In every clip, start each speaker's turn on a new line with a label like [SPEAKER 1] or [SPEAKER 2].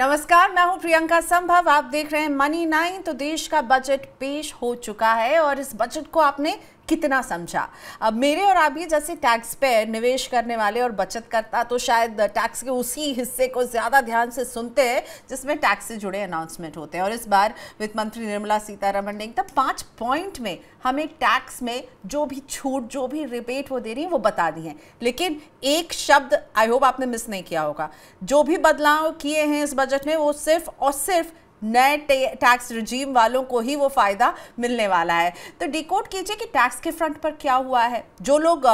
[SPEAKER 1] नमस्कार मैं हूं प्रियंका संभव आप देख रहे हैं मनी नाइन तो देश का बजट पेश हो चुका है और इस बजट को आपने कितना समझा अब मेरे और आप ये जैसे टैक्स पेयर निवेश करने वाले और बचत करता तो शायद टैक्स के उसी हिस्से को ज़्यादा ध्यान से सुनते हैं जिसमें टैक्स से जुड़े अनाउंसमेंट होते हैं और इस बार वित्त मंत्री निर्मला सीतारमण ने एकदम पाँच पॉइंट में हमें टैक्स में जो भी छूट जो भी रिबेट वो दे रही हैं वो बता दी हैं लेकिन एक शब्द आई होप आपने मिस नहीं किया होगा जो भी बदलाव किए हैं इस बजट में वो सिर्फ और सिर्फ नए टैक्स रजीम वालों को ही वो फ़ायदा मिलने वाला है तो डिकोड कीजिए कि टैक्स के फ्रंट पर क्या हुआ है जो लोग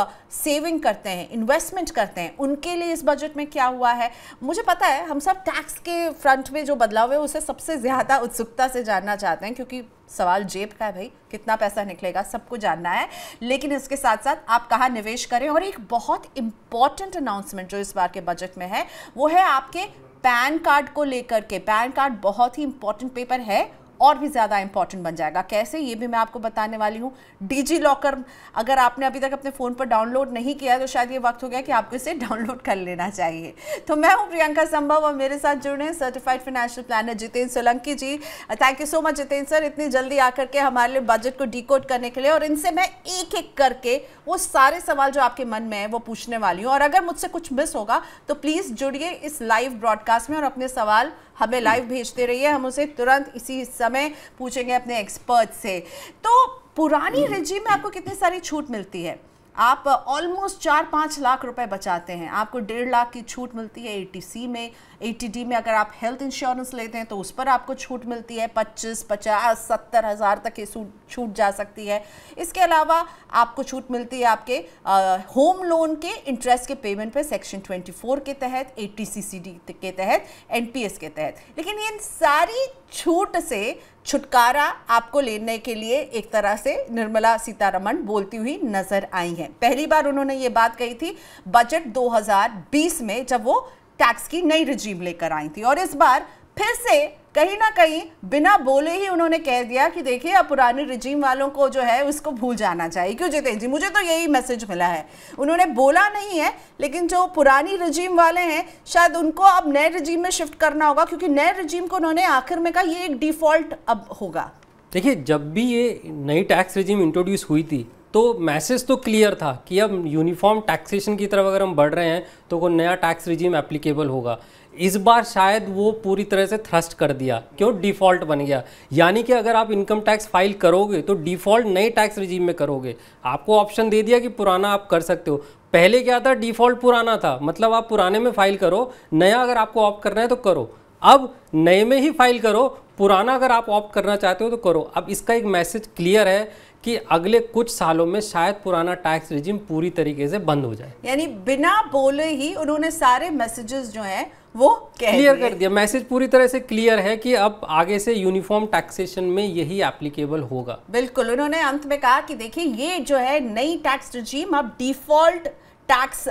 [SPEAKER 1] सेविंग करते हैं इन्वेस्टमेंट करते हैं उनके लिए इस बजट में क्या हुआ है मुझे पता है हम सब टैक्स के फ्रंट में जो बदलाव है उसे सबसे ज़्यादा उत्सुकता से जानना चाहते हैं क्योंकि सवाल जेब का है भाई कितना पैसा निकलेगा सबको जानना है लेकिन इसके साथ साथ आप कहाँ निवेश करें और एक बहुत इंपॉर्टेंट अनाउंसमेंट जो इस बार के बजट में है वो है आपके पैन कार्ड को लेकर के पैन कार्ड बहुत ही इंपॉर्टेंट पेपर है और भी ज़्यादा इंपॉर्टेंट बन जाएगा कैसे ये भी मैं आपको बताने वाली हूँ डिजी लॉकर अगर आपने अभी तक अपने फ़ोन पर डाउनलोड नहीं किया तो शायद ये वक्त हो गया कि आपको इसे डाउनलोड कर लेना चाहिए तो मैं हूँ प्रियंका संभव और मेरे साथ जुड़े हैं certified financial planner Jitendra Solanki ji thank you so much Jitendra sir इतनी जल्दी आकर के हमारे लिए बजट को डी करने के लिए और इनसे मैं एक एक करके वो सारे सवाल जो आपके मन में है वो पूछने वाली हूँ और अगर मुझसे कुछ मिस होगा तो प्लीज़ जुड़िए इस लाइव ब्रॉडकास्ट में और अपने सवाल हमें लाइव भेजते रहिए हम उसे तुरंत इसी समय पूछेंगे अपने एक्सपर्ट से तो पुरानी रेजिम में आपको कितनी सारी छूट मिलती है आप ऑलमोस्ट चार पाँच लाख रुपए बचाते हैं आपको डेढ़ लाख की छूट मिलती है ए में ए में अगर आप हेल्थ इंश्योरेंस लेते हैं तो उस पर आपको छूट मिलती है पच्चीस पचास सत्तर हज़ार तक की छूट जा सकती है इसके अलावा आपको छूट मिलती है आपके आ, होम लोन के इंटरेस्ट के पेमेंट पे सेक्शन 24 के तहत ए के तहत एन के तहत लेकिन इन सारी छूट से छुटकारा आपको लेने के लिए एक तरह से निर्मला सीतारमण बोलती हुई नजर आई हैं पहली बार उन्होंने ये बात कही थी बजट 2020 में जब वो टैक्स की नई रिजीम लेकर आई थी और इस बार फिर से कहीं ना कहीं बिना बोले ही उन्होंने कह दिया कि देखिए अब पुराने रिजीम वालों को जो है उसको भूल जाना चाहिए क्यों जितेंद्र जी मुझे तो यही मैसेज मिला है उन्होंने बोला नहीं है लेकिन जो पुरानी रिजीम वाले हैं शायद उनको अब नए रिजीम में शिफ्ट करना होगा क्योंकि नए रिजीम को उन्होंने आखिर में कहा ये एक डिफॉल्ट अब होगा
[SPEAKER 2] देखिए जब भी ये नई टैक्स रिजीम इंट्रोड्यूस हुई थी तो मैसेज तो क्लियर था कि अब यूनिफॉर्म टैक्सेशन की तरफ अगर हम बढ़ रहे हैं तो वो नया टैक्स रिजीम एप्लीकेबल होगा इस बार शायद वो पूरी तरह से थ्रस्ट कर दिया क्यों डिफ़ॉल्ट बन गया यानी कि अगर आप इनकम टैक्स फाइल करोगे तो डिफ़ॉल्ट नए टैक्स रिजीम में करोगे आपको ऑप्शन दे दिया कि पुराना आप कर सकते हो पहले क्या था डिफ़ॉल्ट पुराना था मतलब आप पुराने में फाइल करो नया अगर आपको ऑप्ट करना है तो करो अब नए में ही फाइल करो पुराना अगर आप ऑप्ट करना चाहते हो तो करो अब इसका एक मैसेज क्लियर है कि अगले कुछ सालों में शायद पुराना टैक्स रिजिम पूरी तरीके से बंद हो जाए
[SPEAKER 1] यानी बिना बोले ही उन्होंने सारे मैसेजेस जो हैं वो क्लियर कर दिया
[SPEAKER 2] मैसेज पूरी तरह से क्लियर है कि अब आगे से यूनिफॉर्म टैक्सेशन में यही एप्लीकेबल होगा
[SPEAKER 1] बिल्कुल उन्होंने अंत में कहा कि देखिए ये जो है नई टैक्स रिजीम अब डिफॉल्ट टैक्स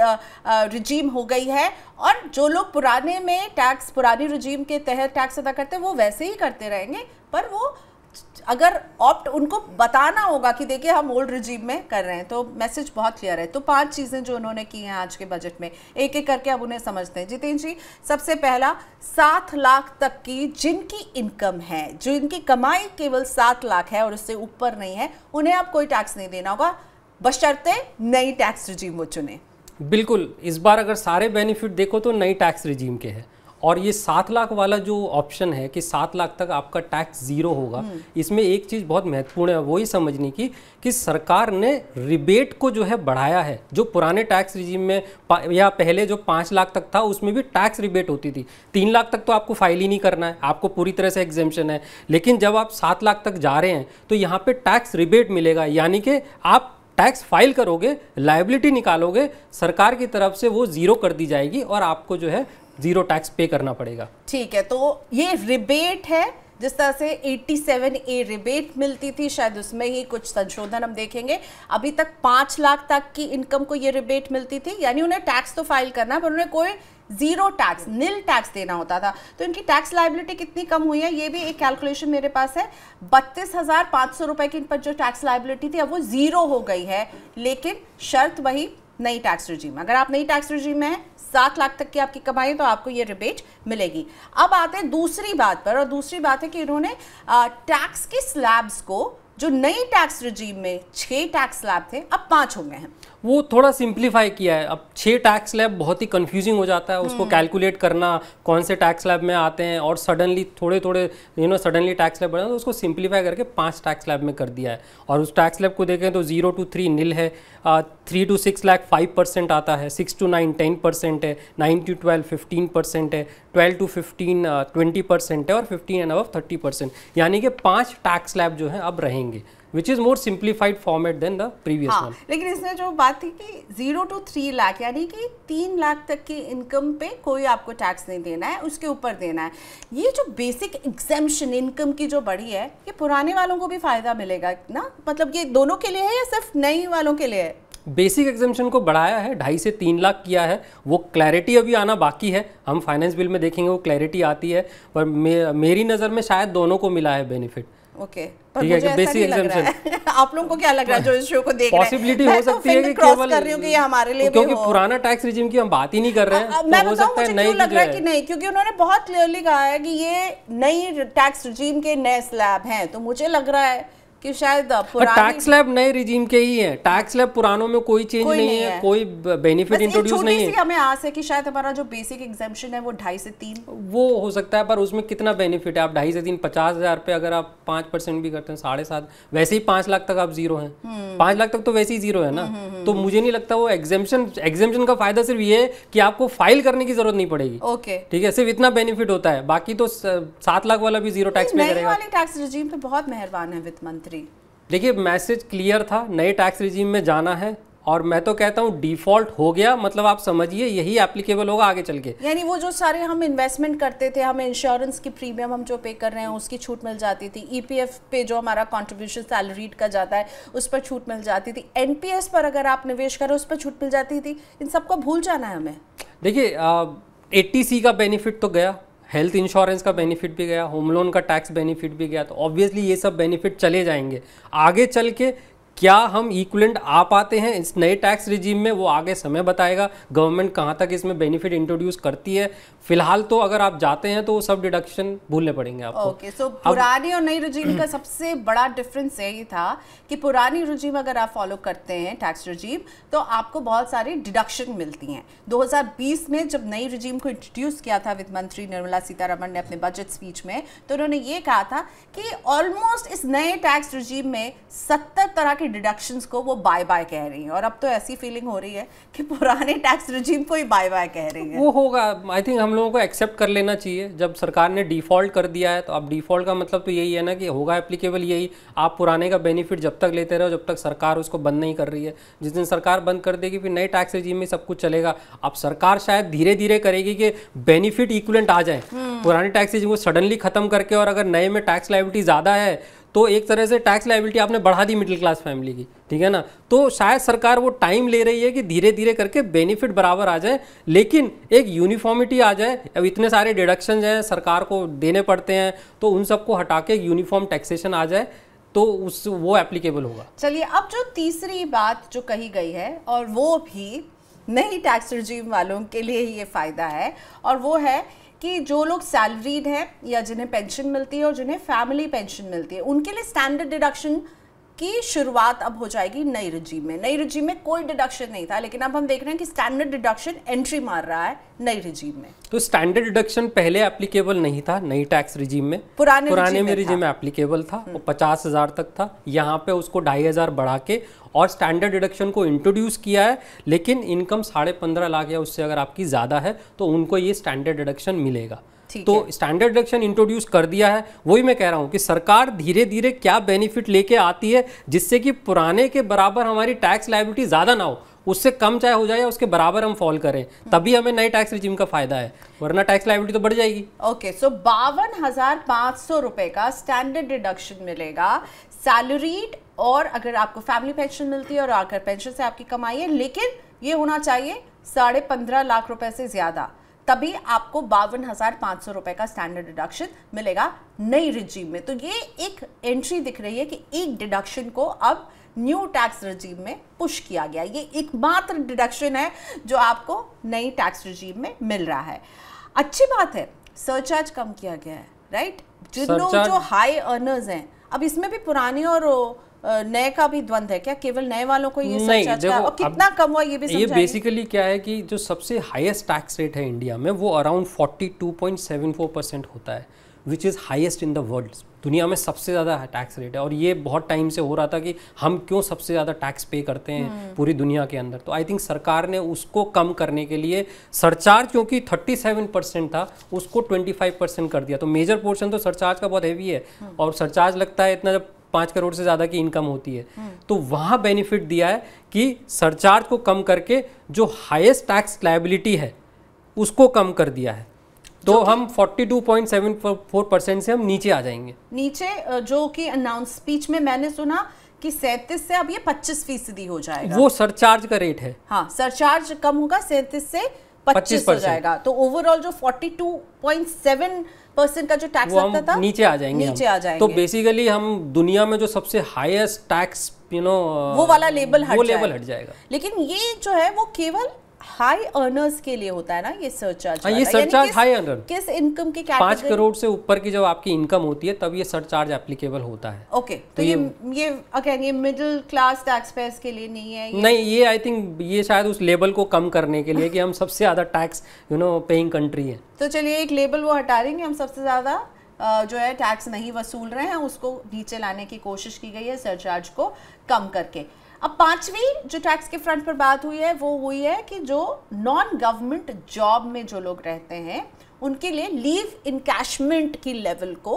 [SPEAKER 1] रिजीम हो गई है और जो लोग पुराने में टैक्स पुरानी रिजीम के तहत टैक्स अदा करते हैं वो वैसे ही करते रहेंगे पर वो अगर ऑप्ट उनको बताना होगा कि देखिए हम ओल्ड रिजीव में कर रहे हैं तो मैसेज बहुत क्लियर है तो पांच चीज़ें जो उन्होंने की हैं आज के बजट में एक एक करके अब उन्हें समझते हैं जितेंद्र जी सबसे पहला सात लाख तक की जिनकी इनकम है जो इनकी कमाई केवल सात लाख है और उससे ऊपर नहीं है उन्हें अब कोई टैक्स नहीं देना होगा बशर्ते नई टैक्स रिजीम वो चुने
[SPEAKER 2] बिल्कुल इस बार अगर सारे बेनिफिट देखो तो नई टैक्स रिजीम के हैं और ये सात लाख वाला जो ऑप्शन है कि सात लाख तक आपका टैक्स ज़ीरो होगा हम्म। इसमें एक चीज़ बहुत महत्वपूर्ण है वो ही समझने की कि सरकार ने रिबेट को जो है बढ़ाया है जो पुराने टैक्स रिजीम में या पहले जो पाँच लाख तक था उसमें भी टैक्स रिबेट होती थी तीन लाख तक तो आपको फाइल ही नहीं करना है आपको पूरी तरह से एग्जेम्पन है लेकिन जब आप सात लाख तक जा रहे हैं तो यहाँ पर टैक्स रिबेट मिलेगा यानी कि आप टैक्स फाइल करोगे लाइबिलिटी निकालोगे सरकार की तरफ से वो ज़ीरो कर दी जाएगी और आपको जो है जीरो टैक्स पे करना पड़ेगा
[SPEAKER 1] ठीक है तो ये रिबेट है जिस तरह से 87 ए रिबेट मिलती थी शायद उसमें ही कुछ संशोधन हम देखेंगे अभी तक पांच लाख तक की इनकम को ये रिबेट मिलती थी यानी उन्हें टैक्स तो फाइल करना पर उन्हें कोई जीरो टैक्स नील टैक्स देना होता था तो इनकी टैक्स लाइबिलिटी कितनी कम हुई है ये भी एक कैलकुलेशन मेरे पास है बत्तीस हज़ार पाँच सौ रुपए की इन पर जो टैक्स लाइबिलिटी थी अब वो ज़ीरो हो गई है लेकिन शर्त वही नई टैक्स रिजीम अगर आप नई टैक्स रिजीम में हैं सात लाख तक की आपकी कमाई है तो आपको ये रिबेट मिलेगी अब आते हैं दूसरी बात पर और दूसरी बात है कि इन्होंने टैक्स की स्लैब्स को जो नई टैक्स रिजीम में छः टैक्स लैब थे अब पाँच हो गए हैं
[SPEAKER 2] वो थोड़ा सिंप्लीफाई किया है अब छः टैक्स लैब बहुत ही कंफ्यूजिंग हो जाता है उसको कैलकुलेट हम्म। करना कौन से टैक्स लैब में आते हैं और सडनली थोड़े थोड़े you know suddenly tax slab बढ़ा तो उसको सिंप्लीफाई करके पाँच टैक्स लैब में कर दिया है और उस टैक्स लैब को देखें तो जीरो टू थ्री नील है three to six lakh five percent आता है six to nine ten percent है nine to twelve fifteen percent है 12 टू 15 20 परसेंट है और 15 एंड अबव 30 परसेंट यानी कि पांच टैक्स स्लैब जो है अब रहेंगे which is more simplified format than the previous one
[SPEAKER 1] लेकिन इसमें जो बात थी कि जीरो टू थ्री लाख यानी कि तीन लाख तक की इनकम पे कोई आपको टैक्स नहीं देना है उसके ऊपर देना है ये जो बेसिक एग्जेम्शन इनकम की जो बढ़ी है ये पुराने वालों को भी फायदा मिलेगा ना मतलब ये दोनों के लिए है या सिर्फ नई वालों के लिए है
[SPEAKER 2] बेसिक एग्जामेशन को बढ़ाया है ढाई से तीन लाख किया है वो क्लैरिटी अभी आना बाकी है हम फाइनेंस बिल में देखेंगे वो क्लैरिटी आती है पर मे, मेरी नज़र में शायद दोनों को मिला है बेनिफिट
[SPEAKER 1] ओके okay, बेसिक लग रहा है आप लोगों को क्या लग रहा है जो इस शो को देख पॉसिबिलिटी हो तो सकती है कि केवल कर रही हूं कि ये हमारे लिए क्योंकि पुराना
[SPEAKER 2] टैक्स रिजीम की हम बात ही नहीं कर रहे हैं तो हो सकता है नहीं लग रहा है कि
[SPEAKER 1] नहीं क्योंकि उन्होंने बहुत क्लियरली कहा है कि ये नई टैक्स रिजीम के नए स्लैब हैं तो मुझे लग रहा है कि शायद टैक्स लैब
[SPEAKER 2] नए रिजीम के ही है टैक्स लैब पुरानों में कोई चेंज कोई नहीं, नहीं है, कोई बेनिफिट इंट्रोड्यूस नहीं है
[SPEAKER 1] हमें आस है कि शायद हमारा जो बेसिक एग्जामेशन है वो ढाई से तीन
[SPEAKER 2] वो हो सकता है पर उसमें कितना बेनिफिट है आप ढाई से तीन पचास हजार पे अगर आप पाँच परसेंट भी करते हैं साढ़े सात वैसे ही पांच लाख तक आप जीरो हैं हम्म। पांच लाख तक तो वैसे ही जीरो है ना हम्म, हम्म, तो मुझे नहीं लगता वो एग्जामेशन एग्जामेशन का फायदा सिर्फ ये है कि आपको फाइल करने की जरूरत नहीं पड़ेगी ओके ठीक है सिर्फ इतना बेनिफिट होता है बाकी तो सात लाख वाला भी जीरो टैक्स पे करेगा
[SPEAKER 1] टैक्स रिजीम पे बहुत मेहरबान है वित्त मंत्री मंत्री
[SPEAKER 2] देखिए मैसेज क्लियर था नए टैक्स रिजीम में जाना है और मैं तो कहता हूँ डिफॉल्ट हो गया मतलब आप समझिए यही एप्लीकेबल होगा आगे चल के
[SPEAKER 1] यानी वो जो सारे हम इन्वेस्टमेंट करते थे हमें इंश्योरेंस की प्रीमियम हम जो पे कर रहे हैं उसकी छूट मिल जाती थी ईपीएफ e पे जो हमारा कंट्रीब्यूशन सैलरीड का जाता है उस पर छूट मिल जाती थी एनपीएस पर अगर आप निवेश करें उस पर छूट मिल जाती थी इन सबको भूल जाना है हमें
[SPEAKER 2] देखिए एट्टी सी का बेनिफिट तो गया हेल्थ इंश्योरेंस का बेनिफिट भी गया होम लोन का टैक्स बेनिफिट भी गया तो ऑब्वियसली ये सब बेनिफिट चले जाएंगे आगे चल के क्या हम इक्वलेंट आ पाते हैं इस नए टैक्स रिजीम में वो आगे समय बताएगा गवर्नमेंट कहाँ तक इसमें बेनिफिट इंट्रोड्यूस करती है फिलहाल तो अगर आप जाते हैं तो सब डिडक्शन भूलने पड़ेंगे आपको
[SPEAKER 1] ओके सो पुरानी और नई रिजीम का सबसे बड़ा डिफरेंस यही था कि पुरानी रिजीम अगर आप फॉलो करते हैं टैक्स रिजीम तो आपको बहुत सारी डिडक्शन मिलती हैं दो में जब नई रिजीम को इंट्रोड्यूस किया था वित्त मंत्री निर्मला सीतारमण ने अपने बजट स्पीच में तो उन्होंने ये कहा था कि ऑलमोस्ट इस नए टैक्स रिजीम में सत्तर तरह के की डिडक्शंस को वो बाय बाय कह रही हैं और अब तो ऐसी फीलिंग हो रही है कि पुराने टैक्स रिजीम को ही बाय बाय कह
[SPEAKER 2] रही है वो होगा आई थिंक हम लोगों को एक्सेप्ट कर लेना चाहिए जब सरकार ने डिफॉल्ट कर दिया है तो अब डिफॉल्ट का मतलब तो यही है ना कि होगा एप्लीकेबल यही आप पुराने का बेनिफिट जब तक लेते रहो जब तक सरकार उसको बंद नहीं कर रही है जिस दिन सरकार बंद कर देगी फिर नए टैक्स रिजीम में सब कुछ चलेगा अब सरकार शायद धीरे धीरे करेगी कि बेनिफिट इक्वलेंट आ जाए हम्म। पुराने टैक्स रिजीम को सडनली खत्म करके और अगर नए में टैक्स लाइबिलिटी ज़्यादा है तो एक तरह से टैक्स लाइबिलिटी आपने बढ़ा दी मिडिल क्लास फैमिली की ठीक है ना तो शायद सरकार वो टाइम ले रही है कि धीरे धीरे करके बेनिफिट बराबर आ जाए लेकिन एक यूनिफॉर्मिटी आ जाए अब इतने सारे डिडक्शन हैं सरकार को देने पड़ते हैं तो उन सबको हटा के यूनिफॉर्म टैक्सेशन आ जाए तो उस वो एप्लीकेबल होगा
[SPEAKER 1] चलिए अब जो तीसरी बात जो कही गई है और वो भी नई टैक्स रिजीम वालों के लिए ही ये फ़ायदा है और वो है कि जो लोग सैलरीड हैं या जिन्हें पेंशन मिलती है और जिन्हें फैमिली पेंशन मिलती है उनके लिए स्टैंडर्ड डिडक्शन की शुरुआत अब हो जाएगी नई रजीम में नई रजीम में कोई डिडक्शन नहीं था लेकिन अब हम देख रहे हैं कि स्टैंडर्ड डिडक्शन एंट्री मार रहा है नई रजीम में
[SPEAKER 2] तो स्टैंडर्ड डिडक्शन पहले एप्लीकेबल नहीं था नई टैक्स रिजीम में पुराने पुराने में रिजीम में एप्लीकेबल था वो हम्म। पचास हजार तक था यहाँ पे उसको ढाई हजार बढ़ा के और स्टैंडर्ड डिडक्शन को इंट्रोड्यूस किया है लेकिन इनकम साढ़े पंद्रह लाख या उससे अगर आपकी ज़्यादा है तो उनको ये स्टैंडर्ड डिडक्शन मिलेगा तो स्टैंडर्ड डिडक्शन इंट्रोड्यूस कर दिया है वही मैं कह रहा हूँ कि सरकार धीरे धीरे क्या बेनिफिट लेके आती है जिससे कि पुराने के बराबर हमारी टैक्स लाइबिलिटी ज़्यादा ना हो उससे कम चाहे हो जाए या उसके बराबर हम फॉल करें तभी हमें नए टैक्स रिजिम का फायदा है वरना टैक्स लाइबिलिटी तो बढ़ जाएगी
[SPEAKER 1] ओके सो बावन हजार रुपए का स्टैंडर्ड डिडक्शन मिलेगा सैलरीड और अगर आपको फैमिली पेंशन मिलती है और आकर पेंशन से आपकी कमाई है लेकिन ये होना चाहिए साढ़े पंद्रह लाख रुपए से ज़्यादा तभी आपको बावन हज़ार पाँच सौ रुपए का स्टैंडर्ड डिडक्शन मिलेगा नई रिजीम में तो ये एक एंट्री दिख रही है कि एक डिडक्शन को अब न्यू टैक्स रजीम में पुश किया गया ये एकमात्र डिडक्शन है जो आपको नई टैक्स रजीम में मिल रहा है अच्छी बात है सरचार्ज कम किया गया है राइट जिन लोग जो हाई अर्नर्स हैं अब इसमें भी पुराने और नए का भी द्वंद है क्या केवल नए वालों को ये नहीं, देखो, और कितना कम हुआ ये भी ये बेसिकली
[SPEAKER 2] क्या है कि जो सबसे हाईएस्ट टैक्स रेट है इंडिया में वो अराउंड 42.74 परसेंट होता है which is highest in the world दुनिया में सबसे ज़्यादा टैक्स रेट है और ये बहुत टाइम से हो रहा था कि हम क्यों सबसे ज़्यादा टैक्स पे करते हैं हम्म। पूरी दुनिया के अंदर तो आई थिंक सरकार ने उसको कम करने के लिए सरचार्ज क्योंकि 37 परसेंट था उसको 25 परसेंट कर दिया तो मेजर पोर्शन तो सरचार्ज का बहुत हैवी है हम्म। और सरचार्ज लगता है इतना जब पाँच करोड़ से ज़्यादा की इनकम होती है हम्म। तो वहाँ बेनिफिट दिया है कि सरचार्ज को कम करके जो हाइस्ट टैक्स लाइबिलिटी है उसको कम कर दिया है तो हम 42.74 परसेंट से हम नीचे आ जाएंगे
[SPEAKER 1] नीचे जो कि अनाउंस स्पीच में मैंने सुना कि सैंतीस से अब ये 25 फीसदी हो जाएगा वो
[SPEAKER 2] सरचार्ज का रेट है
[SPEAKER 1] हाँ सरचार्ज कम होगा सैंतीस से
[SPEAKER 2] 25 हो जाएगा
[SPEAKER 1] तो ओवरऑल जो 42.7 टू परसेंट का जो टैक्स लगता था नीचे आ जाएंगे नीचे आ तो जाएंगे तो
[SPEAKER 2] बेसिकली हम दुनिया में जो सबसे हाईएस्ट टैक्स यू नो वो वाला लेबल हट वो लेबल हट जाएगा
[SPEAKER 1] लेकिन ये जो है वो केवल हाई अर्नर्स के लिए होता है ना ये सरचार्ज हाँ, ये सरचार्ज हाई अर्नर किस इनकम के पांच करोड़ से
[SPEAKER 2] ऊपर की जब आपकी इनकम होती है तब ये सरचार्ज एप्लीकेबल होता है
[SPEAKER 1] ओके okay, तो, तो ये ये अगेन ये मिडिल क्लास टैक्स पेयर्स के लिए नहीं है ये नहीं
[SPEAKER 2] ये आई थिंक ये शायद उस लेवल को कम करने के लिए कि हम सबसे ज़्यादा tax you know paying country है
[SPEAKER 1] तो चलिए एक लेबल वो हटा देंगे हम सबसे ज़्यादा जो है टैक्स नहीं वसूल रहे हैं उसको नीचे लाने की कोशिश की गई है सरचार्ज को कम करके अब पांचवी जो टैक्स के फ्रंट पर बात हुई है वो हुई है कि जो नॉन गवर्नमेंट जॉब में जो लोग रहते हैं उनके लिए लीव इनकैशमेंट की लेवल को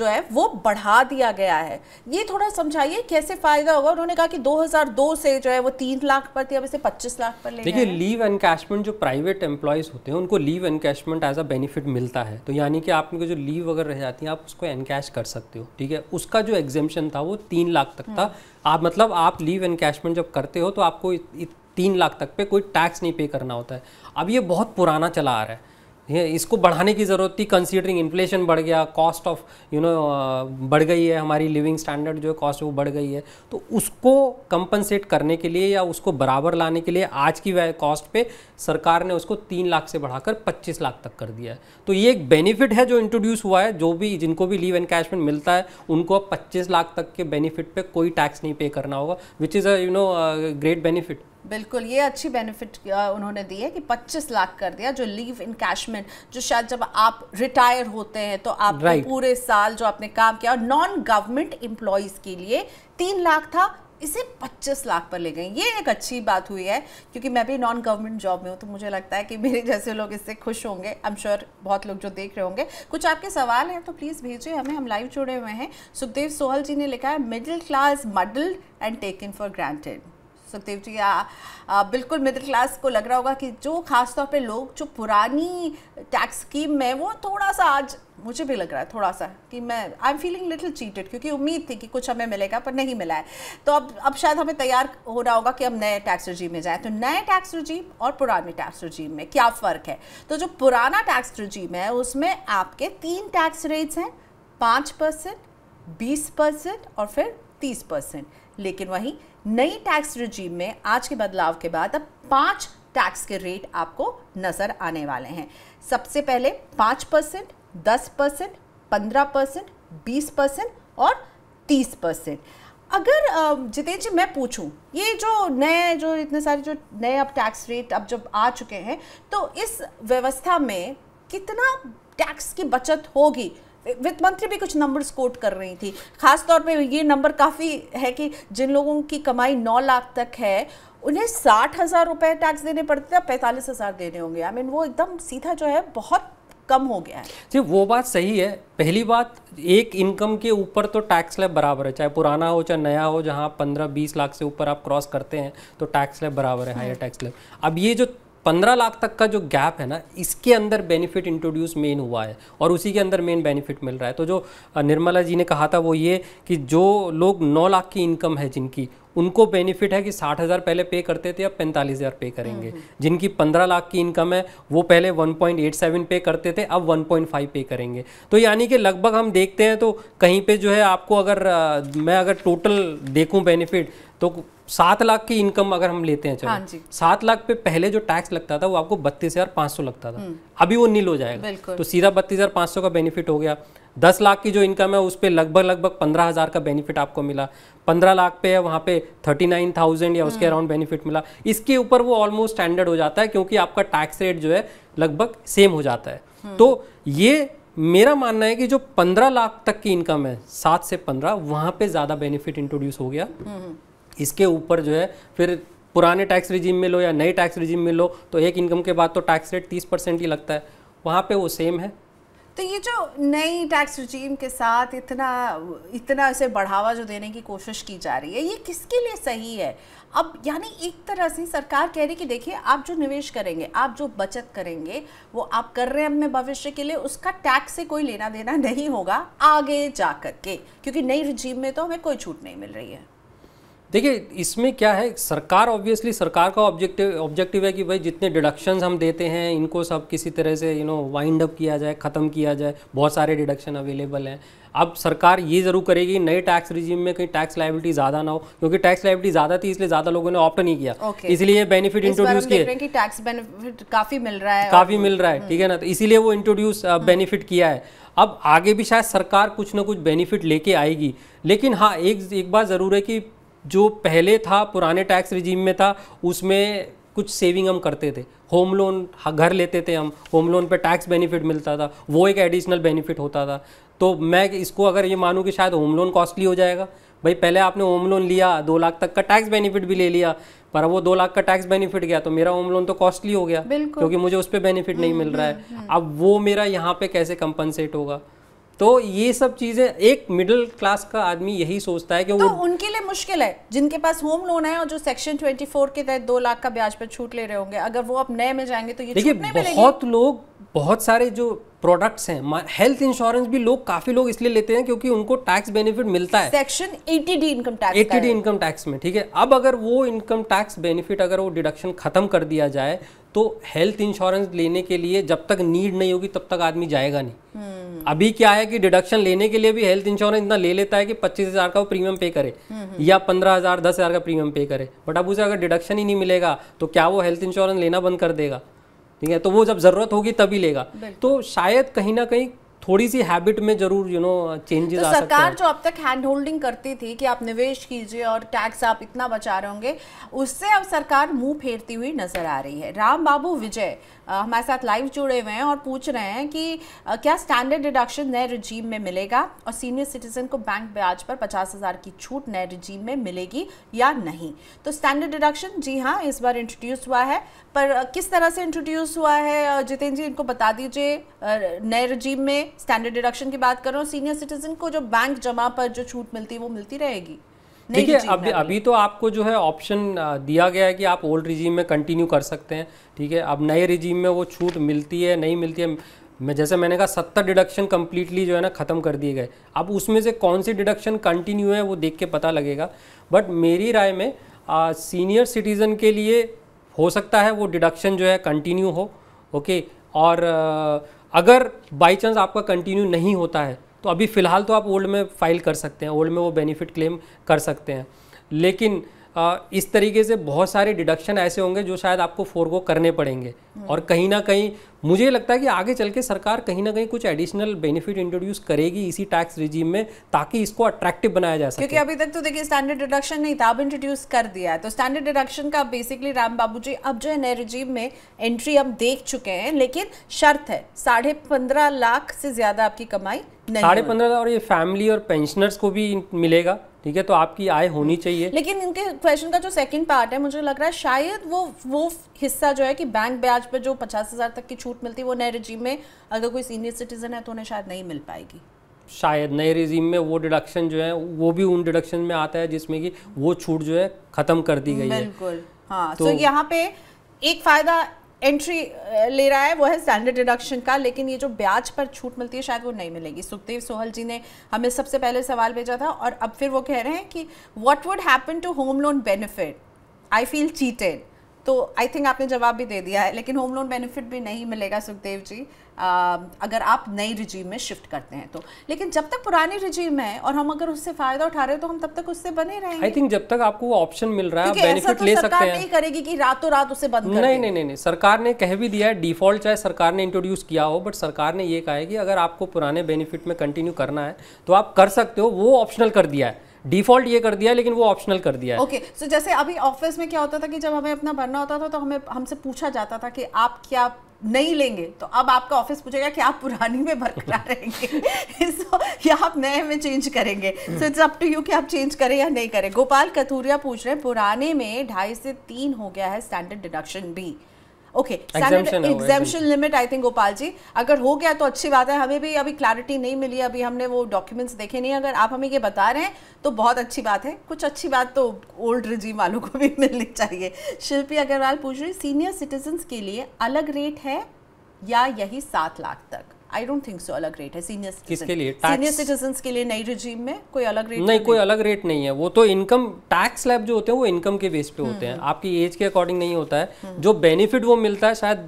[SPEAKER 1] जो है वो बढ़ा दिया गया है ये थोड़ा समझाइए कैसे फायदा होगा उन्होंने कहा कि 2002 से जो है वो तीन लाख पर थी अब इसे 25 लाख पर ले देखिए
[SPEAKER 2] लीव एनकैशमेंट जो प्राइवेट एम्प्लॉयज़ होते हैं उनको leave encashment as a benefit मिलता है तो यानी कि आपको जो लीव अगर रह जाती है आप उसको एनकैश कर सकते हो ठीक है उसका जो एग्जेम्पन था वो तीन लाख तक था हम्म। आप मतलब आप लीव एनकैशमेंट जब करते हो तो आपको तीन लाख तक पे कोई टैक्स नहीं पे करना होता है अब ये बहुत पुराना चला आ रहा है इसको बढ़ाने की ज़रूरत थी कंसीडरिंग इन्फ्लेशन बढ़ गया कॉस्ट ऑफ यू नो बढ़ गई है हमारी लिविंग स्टैंडर्ड जो है कॉस्ट वो बढ़ गई है तो उसको कंपनसेट करने के लिए या उसको बराबर लाने के लिए आज की कॉस्ट पे सरकार ने उसको तीन लाख से बढ़ाकर पच्चीस लाख तक कर दिया है तो ये एक बेनिफिट है जो इंट्रोड्यूस हुआ है जो भी जिनको भी लीव एनकैशमेंट मिलता है उनको अब पच्चीस लाख तक के बेनिफिट पर कोई टैक्स नहीं पे करना होगा which is a you know great benefit
[SPEAKER 1] बिल्कुल ये अच्छी बेनिफिट उन्होंने दी है कि 25 लाख कर दिया जो लीव इन कैशमेंट जो शायद जब आप रिटायर होते हैं तो आप right. पूरे साल जो आपने काम किया और नॉन गवर्नमेंट एम्प्लॉयज़ के लिए तीन लाख था इसे 25 लाख पर ले गए ये एक अच्छी बात हुई है क्योंकि मैं भी नॉन गवर्नमेंट जॉब में हूँ तो मुझे लगता है कि मेरे जैसे लोग इससे खुश होंगे आई एम श्योर बहुत लोग जो देख रहे होंगे कुछ आपके सवाल हैं तो प्लीज़ भेजिए हमें हम लाइव जुड़े हुए हैं सुखदेव सोहल जी ने लिखा है middle class muddle and taken for granted Sukhdev ji आ, आ, बिल्कुल मिडिल क्लास को लग रहा होगा कि जो खासतौर पे लोग जो पुरानी टैक्स स्कीम में वो थोड़ा सा आज मुझे भी लग रहा है थोड़ा सा कि मैं I am feeling little cheated क्योंकि उम्मीद थी कि कुछ हमें मिलेगा पर नहीं मिला है तो अब अब शायद हमें तैयार हो रहा होगा कि हम नए टैक्स रजीम में जाएँ तो नए टैक्स रजीम और पुराने टैक्स रजीम में क्या फ़र्क है तो जो पुराना टैक्स रजीम है उसमें आपके तीन टैक्स रेट्स हैं पाँच परसेंट बीस परसेंट और फिर तीस परसेंट लेकिन वहीं नई टैक्स रिजीम में आज के बदलाव के बाद अब पाँच टैक्स के रेट आपको नज़र आने वाले हैं सबसे पहले पाँच परसेंट दस परसेंट पंद्रह परसेंट बीस परसेंट और तीस परसेंट अगर जितेंद्र जी मैं पूछूं ये जो नए जो इतने सारे जो नए अब टैक्स रेट अब जब आ चुके हैं तो इस व्यवस्था में कितना टैक्स की बचत होगी वित्त मंत्री भी कुछ नंबर्स कोट कर रही थी खासतौर पे ये नंबर काफ़ी है कि जिन लोगों की कमाई 9 लाख तक है उन्हें साठ हज़ार रुपये टैक्स देने पड़ते थे पैंतालीस हज़ार देने होंगे आई I मीन mean, वो एकदम सीधा जो है बहुत कम हो गया है
[SPEAKER 2] जी वो बात सही है पहली बात एक इनकम के ऊपर तो टैक्स लैब बराबर है चाहे पुराना हो चाहे नया हो जहाँ पंद्रह बीस लाख से ऊपर आप क्रॉस करते हैं तो टैक्स लैब बराबर है हायर टैक्स लैब अब ये जो पंद्रह लाख तक का जो गैप है ना इसके अंदर बेनिफिट इंट्रोड्यूस मेन हुआ है और उसी के अंदर मेन बेनिफिट मिल रहा है तो जो निर्मला जी ने कहा था वो ये कि जो लोग नौ लाख की इनकम है जिनकी उनको बेनिफिट है कि साठ हज़ार पहले पे करते थे अब पैंतालीस हज़ार पे करेंगे हम्म, हम्म। जिनकी पंद्रह लाख की इनकम है वो पहले वन पॉइंट एट सेवन पे करते थे अब वन पॉइंट फाइव पे करेंगे तो यानी कि लगभग हम देखते हैं तो कहीं पे जो है आपको अगर आ, मैं अगर टोटल देखूँ बेनिफिट तो सात लाख की इनकम अगर हम लेते हैं चलो हाँ सात लाख पे पहले जो टैक्स लगता था वो आपको बत्तीस हजार पाँच सौ लगता था हम्म। अभी वो नील हो जाएगा तो सीधा बत्तीस हजार पाँच सौ का बेनिफिट हो गया दस लाख की जो इनकम है उस पर लगभग लगभग पंद्रह हज़ार का बेनिफिट आपको मिला पंद्रह लाख पे है वहाँ पे थर्टी नाइन थाउजेंड या उसके अराउंड हम्म। बेनिफिट मिला इसके ऊपर वो ऑलमोस्ट स्टैंडर्ड हो जाता है क्योंकि आपका टैक्स रेट जो है लगभग सेम हो जाता है हम्म। तो ये मेरा मानना है कि जो पंद्रह लाख तक की इनकम है सात से पंद्रह वहाँ पर ज़्यादा बेनिफिट इंट्रोड्यूस हो गया हम्म, इसके ऊपर जो है फिर पुराने टैक्स रिजीम में लो या नए टैक्स रिजीम में लो तो एक इनकम के बाद तो टैक्स रेट तीस परसेंट ही लगता है वहाँ पे वो सेम है
[SPEAKER 1] तो ये जो नई टैक्स रिजीम के साथ इतना इतना इसे बढ़ावा जो देने की कोशिश की जा रही है ये किसके लिए सही है अब यानी एक तरह से सरकार कह रही कि देखिए आप जो निवेश करेंगे आप जो बचत करेंगे वो आप कर रहे हैं अपने भविष्य के लिए उसका टैक्स से कोई लेना देना नहीं होगा आगे जा कर के क्योंकि नई रिजीम में तो हमें कोई छूट नहीं मिल रही है
[SPEAKER 2] देखिए इसमें क्या है सरकार ऑब्वियसली सरकार का ऑब्जेक्टिव ऑब्जेक्टिव है कि भाई जितने डिडक्शंस हम देते हैं इनको सब किसी तरह से यू नो वाइंड अप किया जाए ख़त्म किया जाए बहुत सारे डिडक्शन अवेलेबल हैं अब सरकार ये ज़रूर करेगी नए टैक्स रिजीम में कहीं टैक्स लाइबिलिटी ज़्यादा ना हो क्योंकि टैक्स लाइबिलिटी ज़्यादा थी इसलिए ज़्यादा लोगों ने ऑप्ट नहीं किया okay. इसलिए बेनिफिट इंट्रोड्यूस किया
[SPEAKER 1] टैक्स बेनिफिट काफ़ी मिल रहा है काफ़ी
[SPEAKER 2] मिल रहा है हम्म। ठीक है ना तो इसीलिए वो इंट्रोड्यूस uh, हम्म। बेनिफिट किया है अब आगे भी शायद सरकार कुछ ना कुछ बेनिफिट लेके आएगी लेकिन हाँ एक एक बात ज़रूर है कि जो पहले था पुराने टैक्स रिजीम में था उसमें कुछ सेविंग हम करते थे होम लोन हाँ, घर लेते थे हम होम लोन पे टैक्स बेनिफिट मिलता था वो एक एडिशनल बेनिफिट होता था तो मैं इसको अगर ये मानूँ कि शायद होम लोन कॉस्टली हो जाएगा भाई पहले आपने होम लोन लिया दो लाख तक का टैक्स बेनिफिट भी ले लिया पर वो दो लाख का टैक्स बेनिफिट गया तो मेरा होम लोन तो कॉस्टली हो गया क्योंकि मुझे उस पर बेनिफिट नहीं हम्म, मिल रहा है हम्म, हम्म। अब वो मेरा यहाँ पे कैसे कंपनसेट होगा तो ये सब चीज़ें एक मिडिल क्लास का आदमी यही सोचता है कि तो वो
[SPEAKER 1] उनके लिए मुश्किल है जिनके पास होम लोन है और जो सेक्शन 24 के तहत दो लाख का ब्याज पर छूट ले रहे होंगे अगर वो अब नए में जाएंगे तो ये देखिए बहुत
[SPEAKER 2] लोग बहुत सारे जो प्रोडक्ट्स हैं हेल्थ इंश्योरेंस भी लोग काफी लोग इसलिए लेते हैं क्योंकि उनको टैक्स बेनिफिट मिलता है
[SPEAKER 1] section 80 D income tax D
[SPEAKER 2] income tax में ठीक है अब अगर वो इनकम टैक्स बेनिफिट अगर वो डिडक्शन खत्म कर दिया जाए तो हेल्थ इंश्योरेंस लेने के लिए जब तक नीड नहीं होगी तब तक आदमी जाएगा नहीं हम्म। अभी क्या है कि डिडक्शन लेने के लिए भी हेल्थ इंश्योरेंस इतना ले लेता है कि पच्चीस हजार का वो प्रीमियम पे करे हम्म, हम्म, या पंद्रह हजार दस हजार का प्रीमियम पे करे बट अब उसे अगर डिडक्शन ही नहीं मिलेगा तो क्या वो हेल्थ इंश्योरेंस लेना बंद कर देगा ठीक है तो वो जब जरूरत होगी तभी लेगा तो शायद कहीं ना कहीं थोड़ी सी हैबिट में जरूर यू नो चेंजेस तो सरकार जो
[SPEAKER 1] अब तक हैंड होल्डिंग करती थी कि आप निवेश कीजिए और टैक्स आप इतना बचा रहे होंगे उससे अब सरकार मुंह फेरती हुई नजर आ रही है राम बाबू विजय हमारे साथ लाइव जुड़े हुए हैं और पूछ रहे हैं कि क्या स्टैंडर्ड डिडक्शन नए रिजीम में मिलेगा और सीनियर सिटीजन को बैंक ब्याज पर पचास हज़ार की छूट नए रिजीम में मिलेगी या नहीं तो स्टैंडर्ड डिडक्शन जी हाँ इस बार इंट्रोड्यूस हुआ है पर किस तरह से इंट्रोड्यूस हुआ है जितेंद्र जी इनको बता दीजिए नए रिजीम में स्टैंडर्ड डिडक्शन की बात करूँ सीनियर सिटीजन को जो बैंक जमा पर जो छूट मिलती है वो मिलती रहेगी
[SPEAKER 2] देखिए अभी अभी तो आपको जो है ऑप्शन दिया गया है कि आप ओल्ड रिजीम में कंटिन्यू कर सकते हैं ठीक है अब नए रिजीम में वो छूट मिलती है नहीं मिलती है मैं जैसे मैंने कहा सत्तर डिडक्शन कम्प्लीटली जो है ना ख़त्म कर दिए गए अब उसमें से कौन सी डिडक्शन कंटिन्यू है वो देख के पता लगेगा बट मेरी राय में सीनियर सिटीज़न के लिए हो सकता है वो डिडक्शन जो है कंटिन्यू हो ओके और आ, अगर बाई चांस आपका कंटिन्यू नहीं होता है तो अभी फ़िलहाल तो आप ओल्ड में फ़ाइल कर सकते हैं ओल्ड में वो बेनिफिट क्लेम कर सकते हैं लेकिन इस तरीके से बहुत सारे डिडक्शन ऐसे होंगे जो शायद आपको फोरगो करने पड़ेंगे हम्म। और कहीं ना कहीं मुझे लगता है कि आगे चल के सरकार कहीं ना कहीं कुछ एडिशनल बेनिफिट इंट्रोड्यूस करेगी इसी टैक्स रिजीम में ताकि इसको अट्रैक्टिव बनाया जा सके क्योंकि अभी
[SPEAKER 1] तक तो देखिए स्टैंडर्ड डिडक्शन नहीं था अब इंट्रोड्यूस कर दिया है तो स्टैंडर्ड डिडक्शन का बेसिकली राम बाबू जी अब जो है नए रिजीम में एंट्री हम देख चुके हैं लेकिन शर्त है साढ़े लाख से ज़्यादा आपकी कमाई साढ़े पंद्रह
[SPEAKER 2] और ये फैमिली और पेंशनर्स को भी मिलेगा ठीक है तो आपकी आय होनी चाहिए
[SPEAKER 1] लेकिन इनके क्वेश्चन का जो सेकंड पार्ट है मुझे लग रहा है शायद वो वो हिस्सा जो है कि बैंक ब्याज पर जो पचास हजार तक की छूट छूट मिलती है वो नए रजीम में अगर कोई सीनियर सिटीज़न है तो उन्हें शायद नहीं मिल पाएगी
[SPEAKER 2] शायद नए रजीम में वो डिडक्शन जो है वो भी उन डिडक्शन में आता है जिसमें कि वो छूट जो है ख़त्म कर दी गई है बिल्कुल
[SPEAKER 1] हाँ तो, तो यहाँ पे एक फ़ायदा एंट्री ले रहा है वो है स्टैंडर्ड डिडक्शन का लेकिन ये जो ब्याज पर छूट मिलती है शायद वो नहीं मिलेगी सुखदेव सोहल जी ने हमें सबसे पहले सवाल भेजा था और अब फिर वो कह रहे हैं कि what would happen to home loan benefit I feel cheated तो आई थिंक आपने जवाब भी दे दिया है लेकिन होम लोन बेनिफिट भी नहीं मिलेगा सुखदेव जी आ, अगर आप नई रिजीम में शिफ्ट करते हैं तो लेकिन जब तक पुरानी रिजीम है और हम अगर उससे फायदा उठा रहे हैं तो हम तब तक उससे बने रहेंगे आई थिंक
[SPEAKER 2] जब तक आपको ऑप्शन मिल रहा है बेनिफिट तो ले सकते हैं नहीं
[SPEAKER 1] करेगी कि रातों रात उसे बंद नहीं, नहीं
[SPEAKER 2] नहीं नहीं सरकार ने कह भी दिया है डिफॉल्ट चाहे सरकार ने इंट्रोड्यूस किया हो बट सरकार ने ये कहा है कि अगर आपको पुराने बेनिफिट में कंटिन्यू करना है तो आप कर सकते हो वो ऑप्शनल कर दिया है डिफॉल्ट ये कर दिया लेकिन वो ऑप्शनल कर दिया है ओके
[SPEAKER 1] okay, so जैसे अभी ऑफिस में क्या होता था कि जब हमें अपना भरना होता था तो हमें हमसे पूछा जाता था कि आप क्या नहीं लेंगे तो अब आपका ऑफिस पूछेगा कि आप पुरानी में बरकरार रहेंगे so, या आप नए में चेंज करेंगे so it's up to you कि आप चेंज करें या नहीं करें गोपाल कथूरिया पूछ रहे हैं पुराने में ढाई से तीन हो गया है स्टैंडर्ड डिडक्शन भी okay exemption limit I think Gopal ji अगर हो गया तो अच्छी बात है हमें भी अभी क्लैरिटी नहीं मिली अभी हमने वो डॉक्यूमेंट्स देखे नहीं अगर आप हमें ये बता रहे हैं तो बहुत अच्छी बात है कुछ अच्छी बात तो ओल्ड रिजीम वालों को भी मिलनी चाहिए शिल्पी अग्रवाल पूछ रही सीनियर सिटीजन के लिए अलग रेट है या यही सात लाख तक आई डोंट थिंक सो अलग रेट है सीनियर किसके लिए सीनियर सिटीजन के लिए नई रिजीम में कोई अलग रेट नहीं तो कोई
[SPEAKER 2] अलग रेट नहीं है वो तो इनकम टैक्स स्लैब जो होते हैं वो इनकम के बेस पे होते हैं हम्म। आपकी एज के अकॉर्डिंग नहीं होता है हम्म। जो बेनिफिट वो मिलता है शायद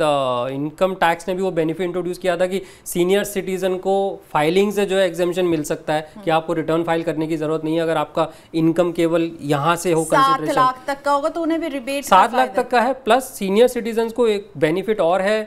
[SPEAKER 2] इनकम uh, टैक्स ने भी वो बेनिफिट इंट्रोड्यूस किया था कि सीनियर सिटीजन को फाइलिंग से जो है एग्जामेशन मिल सकता है कि हम्म। आपको रिटर्न फाइल करने की जरूरत नहीं है अगर आपका इनकम केवल यहाँ से हो सात लाख
[SPEAKER 1] तक का होगा तो उन्हें भी रिबेट सात लाख
[SPEAKER 2] तक का है प्लस सीनियर सिटीजन को एक बेनिफिट और है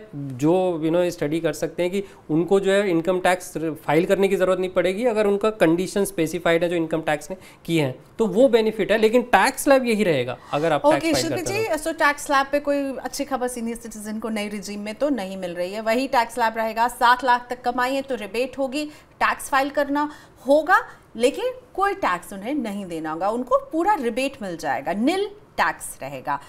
[SPEAKER 2] जो यू नो स्टडी कर सकते हैं कि उन उनको जो है इनकम टैक्स फाइल करने की ज़रूरत नहीं पड़ेगी अगर उनका कंडीशन स्पेसिफाइड है जो इनकम टैक्स ने की है तो वो बेनिफिट है लेकिन टैक्स स्लैब यही रहेगा अगर आप ओके okay, जी
[SPEAKER 1] सो टैक्स स्लैब पे कोई अच्छी खबर सीनियर सिटीजन को नई रिजीम में तो नहीं मिल रही है वही टैक्स स्लैब रहेगा सात लाख तक कमाई है तो रिबेट होगी टैक्स फाइल करना होगा लेकिन कोई टैक्स उन्हें नहीं देना होगा उनको पूरा रिबेट मिल जाएगा नील टैक्स रहेगा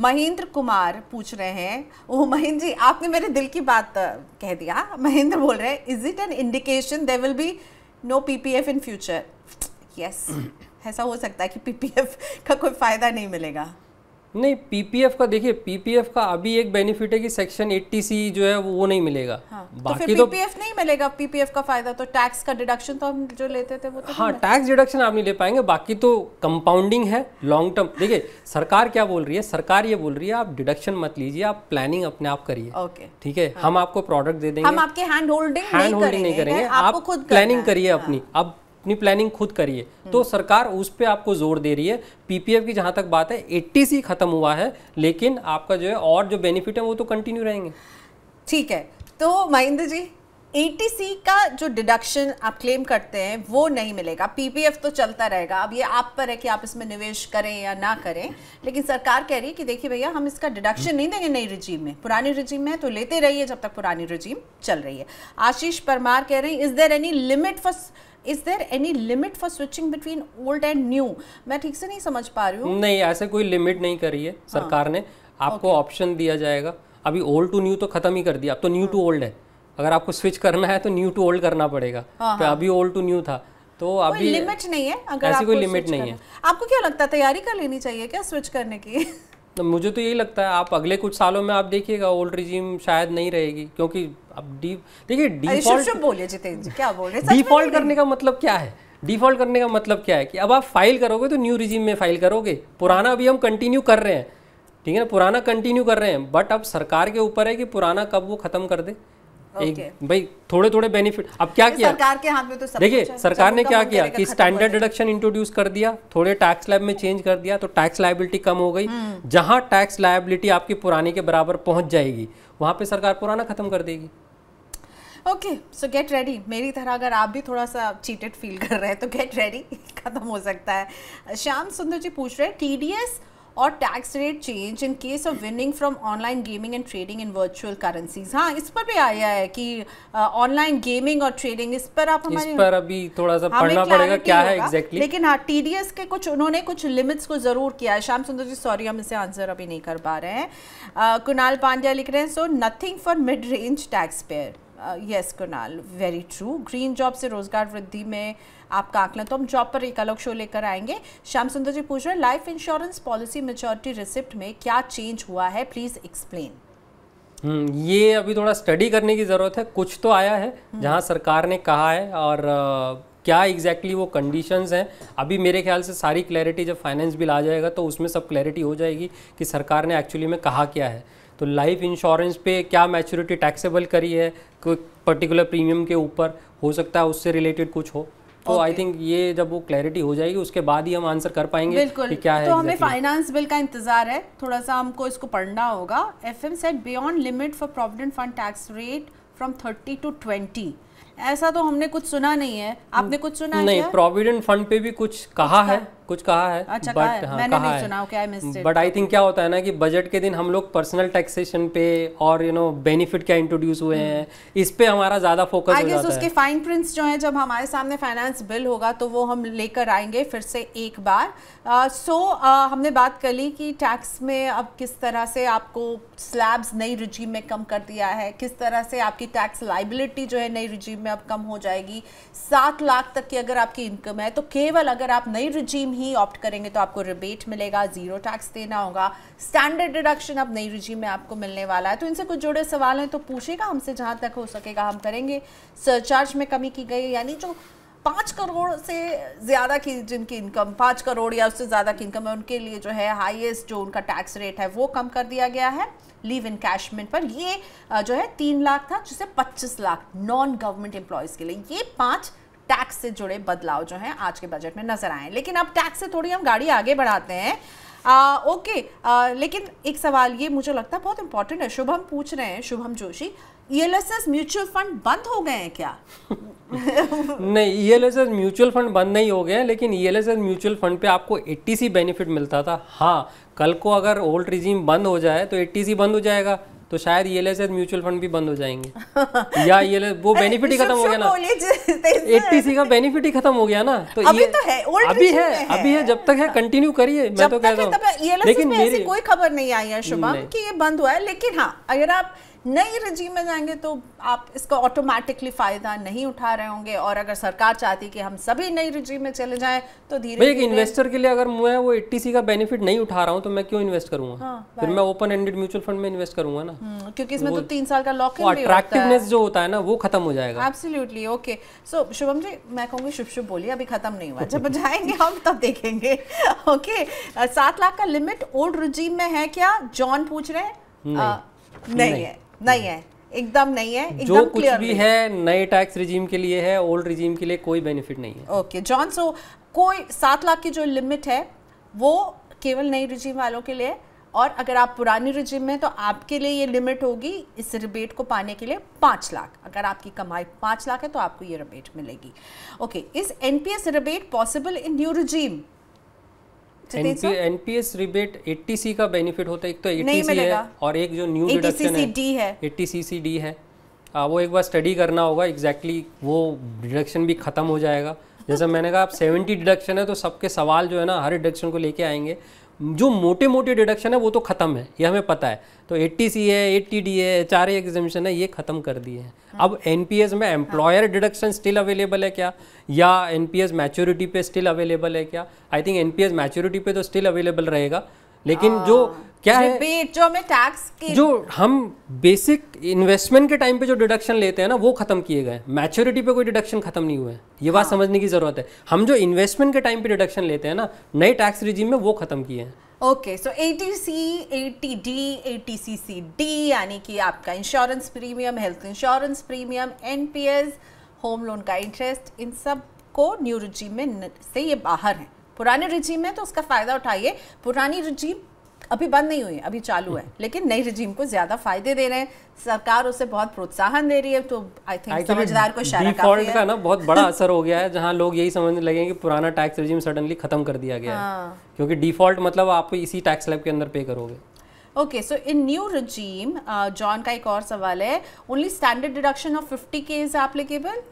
[SPEAKER 1] महेंद्र कुमार पूछ रहे हैं ओह महेंद्र जी आपने मेरे दिल की बात कह दिया महेंद्र बोल रहे हैं is it an indication there will be no PPF in future yes ऐसा हो सकता है कि पीपीएफ का कोई फ़ायदा नहीं मिलेगा
[SPEAKER 2] नहीं पीपीएफ का देखिए पीपीएफ का अभी एक बेनिफिट है कि सेक्शन 80 सी जो है वो नहीं मिलेगा हाँ, तो बाकी तो पीपीएफ
[SPEAKER 1] तो, नहीं मिलेगा पीपीएफ का फायदा तो टैक्स का डिडक्शन तो हम जो लेते
[SPEAKER 2] थे वो तो हाँ टैक्स डिडक्शन आप नहीं ले पाएंगे बाकी तो कंपाउंडिंग है लॉन्ग टर्म देखिए सरकार क्या बोल रही है सरकार ये बोल रही है आप डिडक्शन मत लीजिए आप प्लानिंग अपने आप करिए ओके ठीक है हाँ। हम आपको प्रोडक्ट दे देंगे हम
[SPEAKER 1] आपके हैंड होल्डिंग हैंड होल्डिंग नहीं करेंगे आप खुद
[SPEAKER 2] प्लानिंग करिए हाँ। अपनी अब अपनी प्लानिंग खुद करिए तो सरकार उस पर आपको जोर दे रही है पीपीएफ की जहाँ तक बात है एट्टी सी खत्म हुआ है लेकिन आपका जो है और जो बेनिफिट है वो तो कंटिन्यू रहेंगे ठीक
[SPEAKER 1] है तो महिंद्र जी एटीसी का जो डिडक्शन आप क्लेम करते हैं वो नहीं मिलेगा पीपीएफ तो चलता रहेगा अब ये आप पर है कि आप इसमें निवेश करें या ना करें लेकिन सरकार कह रही है कि देखिए भैया हम इसका डिडक्शन नहीं देंगे नई रिजीम में पुरानी रिजीम में तो लेते रहिए जब तक पुरानी रिजीम चल रही है आशीष परमार कह रहे हैं is there any limit for is there any limit for switching between old and new मैं ठीक से नहीं समझ पा रही हूँ
[SPEAKER 2] नहीं ऐसे कोई लिमिट नहीं करी है हाँ. सरकार ने आपको ऑप्शन okay. दिया जाएगा अभी ओल्ड टू न्यू तो खत्म ही कर दिया अब तो न्यू टू ओल्ड है अगर आपको स्विच करना है तो न्यू टू ओल्ड करना पड़ेगा हाँ, तो हाँ। अभी ओल्ड टू न्यू था तो अभी लिमिट
[SPEAKER 1] नहीं है अगर ऐसी कोई लिमिट नहीं है आपको क्या लगता है तैयारी कर लेनी चाहिए क्या स्विच करने
[SPEAKER 2] की तो मुझे तो यही लगता है आप अगले कुछ सालों में आप देखिएगा ओल्ड रिजीम शायद नहीं रहेगी क्योंकि अब डीप देखिए डिफॉल्ट
[SPEAKER 1] बोलिए जितेंद्र जी क्या बोल रहे डिफॉल्ट करने
[SPEAKER 2] का मतलब क्या है डिफॉल्ट करने का मतलब क्या है कि अब आप फाइल करोगे तो न्यू रिजीम में फाइल करोगे पुराना अभी हम कंटिन्यू कर रहे हैं ठीक है ना पुराना कंटिन्यू कर रहे हैं बट अब सरकार के ऊपर है कि पुराना कब वो ख़त्म कर दे एक भाई थोड़े थोड़े बेनिफिट अब क्या किया सरकार
[SPEAKER 1] के हाथ में तो देखिए सरकार ने क्या किया कि स्टैंडर्ड
[SPEAKER 2] डिडक्शन इंट्रोड्यूस कर दिया थोड़े टैक्स लैब में चेंज कर दिया तो टैक्स लाइबिलिटी कम हो गई हम्म। जहां टैक्स लाइबिलिटी आपकी पुरानी के बराबर पहुंच जाएगी वहां पे सरकार पुराना खत्म कर देगी
[SPEAKER 1] ओके सो गेट रेडी मेरी तरह अगर आप भी थोड़ा सा चीटेड फील कर रहे हैं तो गेट रेडी खत्म हो सकता है श्याम सुंदर जी पूछ रहे हैं टी और tax rate change in case of winning from online gaming and trading in virtual currencies हाँ इस पर भी आया है कि ऑनलाइन गेमिंग और ट्रेडिंग इस पर आप हमारे इस पर
[SPEAKER 2] अभी थोड़ा सा पढ़ना पड़ेगा क्या है एग्जैक्टली लेकिन
[SPEAKER 1] हाँ टी के कुछ उन्होंने कुछ लिमिट्स को जरूर किया है श्याम सुंदर जी सॉरी हम इसे आंसर अभी नहीं कर पा रहे हैं कुणाल पांड्या लिख रहे हैं so nothing for mid range tax payer yes Kunal very true green job से रोजगार वृद्धि में आपका आकलन तो हम जॉब पर एक अलग शो लेकर आएंगे श्याम सुंदर जी पूछ रहे हैं life insurance policy maturity receipt में क्या चेंज हुआ है प्लीज़ हम्म, एक्सप्लेन
[SPEAKER 2] ये अभी थोड़ा स्टडी करने की ज़रूरत है कुछ तो आया है हम्म। जहाँ सरकार ने कहा है और आ, uh, क्या एग्जैक्टली exactly वो कंडीशंस हैं अभी मेरे ख्याल से सारी क्लैरिटी जब फाइनेंस बिल आ जाएगा तो उसमें सब क्लैरिटी हो जाएगी कि सरकार ने एक्चुअली में कहा क्या है तो लाइफ इंश्योरेंस पे क्या मैच्योरिटी टैक्सेबल करी है कोई पर्टिकुलर प्रीमियम के ऊपर हो सकता है उससे रिलेटेड कुछ हो तो आई थिंक ये जब वो क्लैरिटी हो जाएगी उसके बाद ही हम आंसर कर पाएंगे बिल्कुल कि क्या है तो हमें फाइनेंस
[SPEAKER 1] बिल का इंतजार है थोड़ा सा हमको इसको पढ़ना होगा F M set beyond limit for provident fund tax rate from thirty to twenty ऐसा तो हमने कुछ सुना नहीं है आपने hmm। कुछ सुना नहीं
[SPEAKER 2] प्रोविडेंट फंड पे भी कुछ कहा है कुछ कहा है बट अच्छा, हाँ, कहा नहीं आई बट आई थिंक क्या होता है ना कि बजट के दिन हम लोग पर्सनल टैक्सेशन पे और यू नो बेनिफिट क्या इंट्रोड्यूस हुए हम्म। हैं इस पे हमारा ज्यादा फोकस हो जाता उसके
[SPEAKER 1] फाइन प्रिंट्स जो हैं जब हमारे सामने फाइनेंस बिल होगा तो वो हम लेकर आएंगे फिर से एक बार सो uh, uh, हमने बात कर ली कि टैक्स में अब किस तरह से आपको स्लैब्स नई रिजीम में कम कर दिया है किस तरह से आपकी टैक्स लाइबिलिटी जो है नई रिजीम में अब कम हो जाएगी सात लाख तक की अगर आपकी इनकम है तो केवल अगर आप नई रिजीम ही ऑप्ट करेंगे तो आपको रिबेट मिलेगा जीरो टैक्स देना होगा स्टैंडर्ड डिडक्शन अब नई रिजीम में आपको मिलने वाला है तो इनसे कुछ जुड़े सवाल हैं तो पूछेगा हमसे जहाँ तक हो सकेगा हम करेंगे सरचार्ज में कमी की गई यानी जो पाँच करोड़ से ज़्यादा की जिनकी इनकम पाँच करोड़ या उससे ज़्यादा की इनकम है उनके लिए जो है हाईएस्ट जो उनका टैक्स रेट है वो कम कर दिया गया है लीव इन कैशमेंट पर ये जो है तीन लाख था जिसे पच्चीस लाख नॉन गवर्नमेंट एम्प्लॉयज़ के लिए ये पाँच टैक्स से जुड़े बदलाव जो हैं आज के बजट में नजर आए लेकिन अब टैक्स से थोड़ी हम गाड़ी आगे बढ़ाते हैं आ, ओके आ, लेकिन एक सवाल ये मुझे लगता है बहुत इंपॉर्टेंट है शुभम पूछ रहे हैं Shubham Joshi ELSS e mutual fund बंद हो गए हैं क्या
[SPEAKER 2] नहीं ईएलएसएस e म्यूचुअल फंड बंद नहीं हो गए हैं लेकिन ईएलएसएस e म्यूचुअल फंड पे आपको एट्टी बेनिफिट मिलता था हाँ कल को अगर ओल्ड रिजीम बंद हो जाए तो एट्टी बंद हो जाएगा तो शायद ये एल म्यूचुअल फंड भी बंद हो जाएंगे या ये वो बेनिफिट ही खत्म हो गया ना एट्टी सी का बेनिफिट ही खत्म हो गया ना तो अभी तो
[SPEAKER 1] है अभी है, है
[SPEAKER 2] अभी है जब तक है कंटिन्यू करिए मैं तो कह रहा हूँ e लेकिन कोई
[SPEAKER 1] खबर नहीं आई है शुभम कि ये बंद हुआ है लेकिन हाँ अगर आप नई रजीम में जाएंगे तो आप इसका ऑटोमेटिकली फ़ायदा नहीं उठा रहे होंगे और अगर सरकार चाहती कि हम सभी नई रजीम में चले जाएं तो धीरे धीरे इन्वेस्टर
[SPEAKER 2] के लिए अगर मैं वो एटीसी का बेनिफिट नहीं उठा रहा हूँ तो मैं क्यों इन्वेस्ट करूंगा हाँ, फिर मैं ओपन एंडेड म्यूचुअल फंड में इन्वेस्ट करूंगा ना
[SPEAKER 1] हम्म, क्योंकि इसमें तो तीन साल का लॉक अट्रैक्टिवनेस जो
[SPEAKER 2] होता है ना वो खत्म हो जाएगा
[SPEAKER 1] absolutely okay so Shubham ji मैं कहूँगी शुभ शुभ बोलिए अभी खत्म नहीं हुआ जब जाएंगे हम तब देखेंगे ओके सात लाख का लिमिट ओल्ड रजीम में है क्या जॉन पूछ रहे हैं नहीं, नहीं है नहीं है एकदम नहीं है जो कुछ भी है
[SPEAKER 2] नए टैक्स रिजीम के लिए है ओल्ड रिजीम के लिए कोई बेनिफिट नहीं है
[SPEAKER 1] ओके जॉन सो कोई सात लाख की जो लिमिट है वो केवल नई रिजीम वालों के लिए और अगर आप पुरानी रिजीम में तो आपके लिए ये लिमिट होगी इस रिबेट को पाने के लिए पाँच लाख अगर आपकी कमाई पाँच लाख है तो आपको ये रिबेट मिलेगी okay is an rebate possible in new regime
[SPEAKER 2] NPS rebate 80 का बेनिफिट होता है एक तो एटीसी है और एक जो न्यू डिडक्शन है सी डी है आ, वो एक बार स्टडी करना होगा एग्जैक्टली exactly वो डिडक्शन भी खत्म हो जाएगा जैसा मैंने कहा आप सेवेंटी डिडक्शन है तो सबके सवाल जो है ना हर डिडक्शन को लेके आएंगे जो मोटे मोटे डिडक्शन है वो तो खत्म है ये हमें पता है तो एट्टी सी है एट्टी डी है एच आर एग्जिबिशन है ये खत्म कर दिए हैं हाँ। अब एन में एम्प्लॉयर डिडक्शन स्टिल अवेलेबल है क्या या एन पी मैच्योरिटी पे स्टिल अवेलेबल है क्या I think N P maturity पे तो स्टिल अवेलेबल रहेगा लेकिन जो हाँ। क्या है
[SPEAKER 1] जो में टैक्स की जो
[SPEAKER 2] हम बेसिक इन्वेस्टमेंट के टाइम पे जो डिडक्शन लेते हैं ना वो खत्म किए गए मैच्योरिटी पे कोई डिडक्शन खत्म नहीं हुए ये बात हाँ। समझने की जरूरत है हम जो इन्वेस्टमेंट के टाइम पे डिडक्शन लेते हैं ना नए टैक्स रिजीम में वो खत्म किए हैं
[SPEAKER 1] okay so T C T D T C C D यानी कि आपका insurance premium health insurance premium an home loan का इंटरेस्ट इन सब को न्यू रिजीम में से ये बाहर है पुराने रिजीम है तो उसका फ़ायदा उठाइए पुरानी रिजीम अभी बंद नहीं हुई अभी चालू है लेकिन नई रिजीम को ज्यादा फायदे दे रहे हैं सरकार उसे बहुत प्रोत्साहन दे रही है तो आई थिंक समझदार को डिफॉल्ट का
[SPEAKER 2] ना बहुत बड़ा असर हो गया है जहां लोग यही समझने लगे हैं कि पुराना टैक्स रिजीम सडनली खत्म कर दिया गया हाँ। है क्योंकि डिफॉल्ट मतलब आप इसी टैक्स स्लैब के अंदर पे करोगे
[SPEAKER 1] okay so in new regime John का एक और सवाल है only standard deduction of fifty K is applicable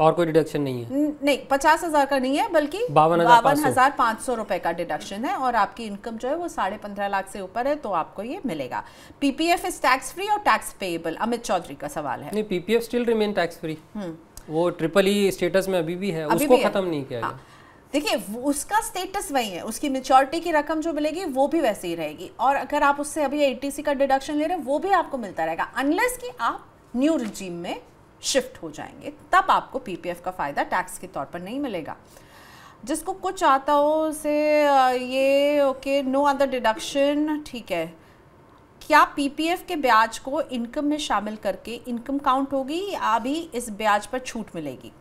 [SPEAKER 2] और कोई डिडक्शन नहीं
[SPEAKER 1] है नहीं पचास हजार का नहीं है बल्कि बावन हजार पाँच सौ रुपए का डिडक्शन है और आपकी इनकम जो है वो साढ़े पंद्रह लाख से ऊपर है तो आपको ये मिलेगा पीपीएफ इज टैक्स फ्री और टैक्स पेएबल
[SPEAKER 2] अमित चौधरी का सवाल है नहीं PPF still remain tax free वो ट्रिपल ई स्टेटस में अभी भी है अभी उसको खत्म नहीं किया हाँ।
[SPEAKER 1] देखिए उसका स्टेटस वही है उसकी मेच्योरिटी की रकम जो मिलेगी वो भी वैसे ही रहेगी और अगर आप उससे अभी एटीसी का डिडक्शन ले रहे हैं वो भी आपको मिलता रहेगा अनलेस कि आप न्यू रिजीम में शिफ्ट हो जाएंगे तब आपको पीपीएफ का फ़ायदा टैक्स के तौर पर नहीं मिलेगा जिसको कुछ आता हो उसे ये ओके नो अदर डिडक्शन ठीक है क्या पीपीएफ के ब्याज को इनकम में शामिल करके इनकम काउंट होगी अभी इस ब्याज पर छूट मिलेगी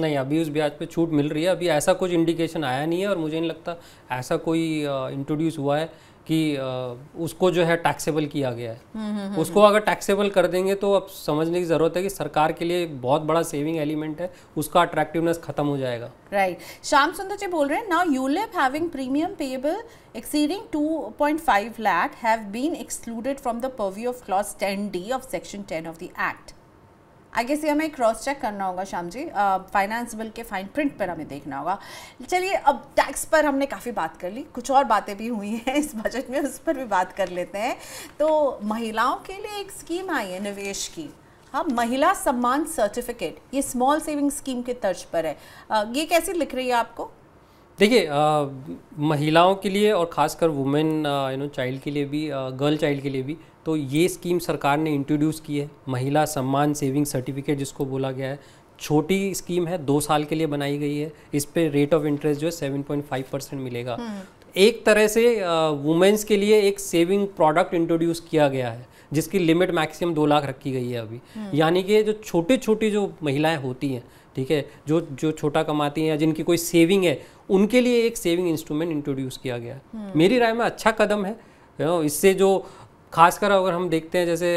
[SPEAKER 2] नहीं अभी उस ब्याज पर छूट मिल रही है अभी ऐसा कुछ इंडिकेशन आया नहीं है और मुझे नहीं लगता ऐसा कोई इंट्रोड्यूस हुआ है कि उसको जो है टैक्सेबल किया गया है हुँ, हम्म, हम्म, हम्म, उसको अगर टैक्सेबल कर देंगे तो अब समझने की ज़रूरत है कि सरकार के लिए बहुत बड़ा सेविंग एलिमेंट है उसका अट्रैक्टिवनेस खत्म हो जाएगा
[SPEAKER 1] राइट श्याम सुंदर जी बोल रहे हैं now ULIP having premium payable exceeding 2.5 have been excluded from the purview of of clause D of section 10 of the act आगे से हमें क्रॉस चेक करना होगा श्याम जी फाइनेंस बिल के फाइन प्रिंट पर हमें देखना होगा चलिए अब टैक्स पर हमने काफ़ी बात कर ली कुछ और बातें भी हुई हैं इस बजट में उस पर भी बात कर लेते हैं तो महिलाओं के लिए एक स्कीम आई है निवेश की हाँ महिला सम्मान सर्टिफिकेट ये स्मॉल सेविंग स्कीम के तर्ज पर है आ, ये कैसी लिख रही है आपको
[SPEAKER 2] देखिए महिलाओं के लिए और ख़ासकर वुमेन यू नो चाइल्ड के लिए भी गर्ल चाइल्ड के लिए भी तो ये स्कीम सरकार ने इंट्रोड्यूस की है महिला सम्मान सेविंग सर्टिफिकेट जिसको बोला गया है छोटी स्कीम है दो साल के लिए बनाई गई है इस पर रेट ऑफ इंटरेस्ट जो है सेवन पॉइंट फाइव परसेंट मिलेगा हम्म। एक तरह से वुमेन्स के लिए एक सेविंग प्रोडक्ट इंट्रोड्यूस किया गया है जिसकी लिमिट मैक्सिमम दो लाख रखी गई है अभी हम्म। यानी कि जो छोटी छोटी जो महिलाएं होती हैं ठीक है जो जो छोटा कमाती हैं या जिनकी कोई सेविंग है उनके लिए एक सेविंग इंस्ट्रूमेंट इंट्रोड्यूस किया गया है हम्म। मेरी राय में अच्छा कदम है इससे जो खासकर अगर हम देखते हैं जैसे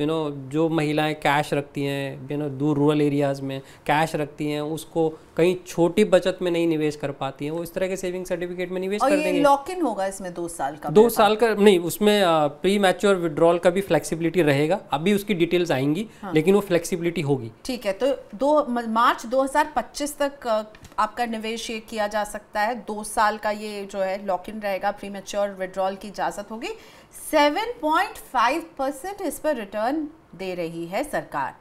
[SPEAKER 2] यू नो जो महिलाएं कैश रखती हैं यू नो दूर रूरल एरियाज़ में कैश रखती हैं उसको कहीं छोटी बचत में नहीं निवेश कर पाती हैं वो इस तरह के सेविंग सर्टिफिकेट में निवेश कर देंगे लॉक
[SPEAKER 1] इन होगा इसमें दो साल
[SPEAKER 2] का दो साल का नहीं उसमें प्री मैच्योर विड्रॉल का भी फ्लेक्सिबिलिटी रहेगा अभी उसकी डिटेल्स आएंगी हाँ। लेकिन वो फ्लेक्सिबिलिटी होगी
[SPEAKER 1] ठीक है तो दो मार्च दो तक आपका निवेश ये किया जा सकता है दो साल का ये जो है लॉक इन रहेगा प्री मैच्योर विड्रॉल की इजाज़त होगी 7.5 परसेंट इस पर रिटर्न दे रही है सरकार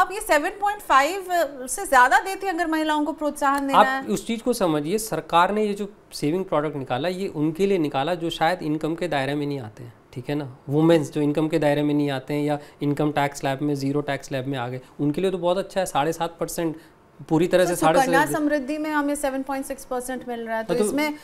[SPEAKER 1] अब ये 7.5 से ज़्यादा देती है अगर महिलाओं को प्रोत्साहन
[SPEAKER 2] देना आप है। उस चीज़ को समझिए सरकार ने ये जो सेविंग प्रोडक्ट निकाला ये उनके लिए निकाला जो शायद इनकम के दायरे में नहीं आते हैं ठीक है ना वुमेन्स जो इनकम के दायरे में नहीं आते हैं या इनकम टैक्स लैब में ज़ीरो टैक्स लैब में आ गए उनके लिए तो बहुत अच्छा है साढ़े सात परसेंट पूरी तरह तो से सुकन्या
[SPEAKER 1] समृद्धि में हमें सेवन पॉइंट सिक्स परसेंट मिल रहा है तो, हाँ, तो इसमें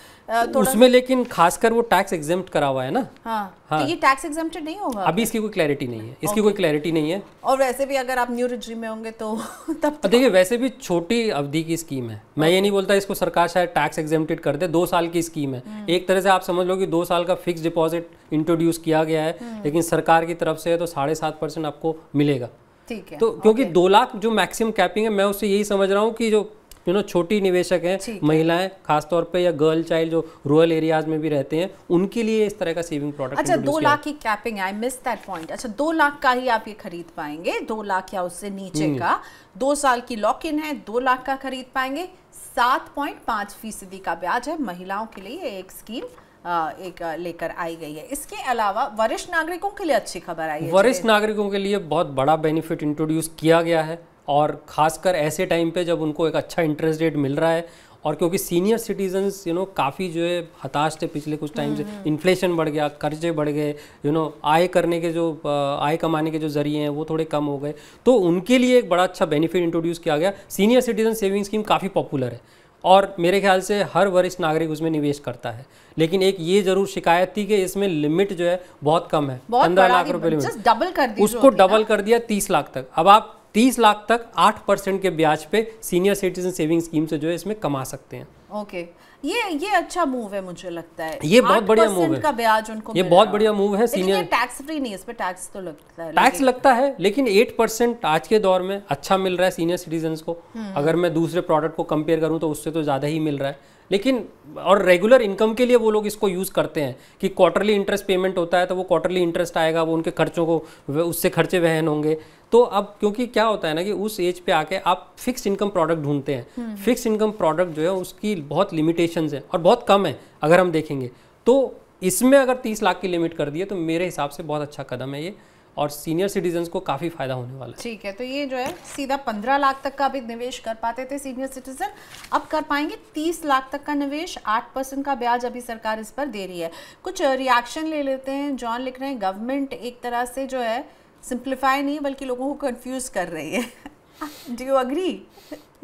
[SPEAKER 1] थोड़ा उसमें
[SPEAKER 2] लेकिन खासकर वो टैक्स एग्जाम करा हुआ है ना
[SPEAKER 1] हाँ, तो हाँ। तो ये टैक्स एग्जेम्प्टेड नहीं होगा अभी
[SPEAKER 2] इसकी कोई क्लैरिटी नहीं है इसकी कोई क्लैरिटी नहीं है
[SPEAKER 1] और वैसे भी अगर आप न्यू रिजरी में होंगे तो
[SPEAKER 2] तब तो देखिए वैसे भी छोटी अवधि की स्कीम है मैं ये नहीं बोलता इसको सरकार शायद टैक्स एग्जेम्प्टेड कर दे दो साल की स्कीम है हम्म। एक तरह से आप समझ लो कि दो साल का फिक्स डिपोजिट इंट्रोड्यूस किया गया है हम्म। लेकिन सरकार की तरफ से तो साढ़े आपको मिलेगा ठीक है तो क्योंकि दो लाख जो मैक्सिमम कैपिंग है मैं उससे यही समझ रहा हूँ कि जो यू नो छोटी निवेशक हैं महिलाएं खासतौर पे या गर्ल चाइल्ड जो रूरल एरियाज में भी रहते हैं उनके लिए इस तरह का सेविंग प्रोडक्ट अच्छा दो लाख की
[SPEAKER 1] capping I miss that point अच्छा दो लाख का ही आप ये खरीद पाएंगे दो लाख या उससे नीचे हम्म। का दो साल की लॉक इन है दो लाख का खरीद पाएंगे सात पॉइंट पांच फीसदी का ब्याज है महिलाओं के लिए एक स्कीम एक लेकर आई गई है इसके अलावा वरिष्ठ नागरिकों के लिए अच्छी खबर आई है वरिष्ठ
[SPEAKER 2] नागरिकों के लिए बहुत बड़ा बेनिफिट इंट्रोड्यूस किया गया है और खासकर ऐसे टाइम पे जब उनको एक अच्छा इंटरेस्ट रेट मिल रहा है और क्योंकि सीनियर सिटीजन्स यू नो काफ़ी जो है हताश थे पिछले कुछ टाइम से इन्फ्लेशन हम्म, हम्म। बढ़ गया कर्जे बढ़ गए यू नो आय करने के जो आय कमाने के जो जरिए हैं वो थोड़े कम हो गए तो उनके लिए एक बड़ा अच्छा बेनिफिट इंट्रोड्यूस किया गया सीनियर सिटीजन सेविंग स्कीम काफ़ी पॉपुलर है और मेरे ख्याल से हर वरिष्ठ नागरिक उसमें निवेश करता है लेकिन एक ये जरूर शिकायत थी कि इसमें लिमिट जो है बहुत कम है पंद्रह लाख रुपए लिमिट
[SPEAKER 1] डबल कर दी उसको
[SPEAKER 2] डबल कर दिया तीस लाख तक अब आप तीस लाख तक आठ परसेंट के ब्याज पे सीनियर सिटीजन सेविंग स्कीम से जो है इसमें कमा सकते हैं
[SPEAKER 1] ओके okay. ये ये अच्छा मूव है मुझे लगता है ये बहुत बढ़िया मूव है का ब्याज उनको ये बहुत
[SPEAKER 2] बढ़िया मूव है सीनियर
[SPEAKER 1] टैक्स फ्री नहीं इस पे टैक्स तो लगता है टैक्स
[SPEAKER 2] लगता है लेकिन एट परसेंट आज के दौर में अच्छा मिल रहा है सीनियर सिटीजन को हम्म। अगर मैं दूसरे प्रोडक्ट को कंपेयर करूँ तो उससे तो ज्यादा ही मिल रहा है लेकिन और रेगुलर इनकम के लिए वो लोग इसको यूज़ करते हैं कि क्वार्टरली इंटरेस्ट पेमेंट होता है तो वो क्वार्टरली इंटरेस्ट आएगा वो उनके खर्चों को उससे खर्चे वहन होंगे तो अब क्योंकि क्या होता है ना कि उस एज पे आके आप फिक्स इनकम प्रोडक्ट ढूंढते हैं फिक्स इनकम प्रोडक्ट जो है उसकी बहुत लिमिटेशन है और बहुत कम है अगर हम देखेंगे तो इसमें अगर तीस लाख की लिमिट कर दिए तो मेरे हिसाब से बहुत अच्छा कदम है ये और सीनियर सिटीजन को काफ़ी फायदा होने वाला है
[SPEAKER 1] ठीक है तो ये जो है सीधा पंद्रह लाख तक का भी निवेश कर पाते थे सीनियर सिटीजन अब कर पाएंगे तीस लाख तक का निवेश आठ परसेंट का ब्याज अभी सरकार इस पर दे रही है कुछ रिएक्शन ले लेते हैं जॉन लिख रहे हैं गवर्नमेंट एक तरह से जो है सिंप्लीफाई नहीं बल्कि लोगों को कन्फ्यूज़ कर रही है
[SPEAKER 2] डू यू अग्री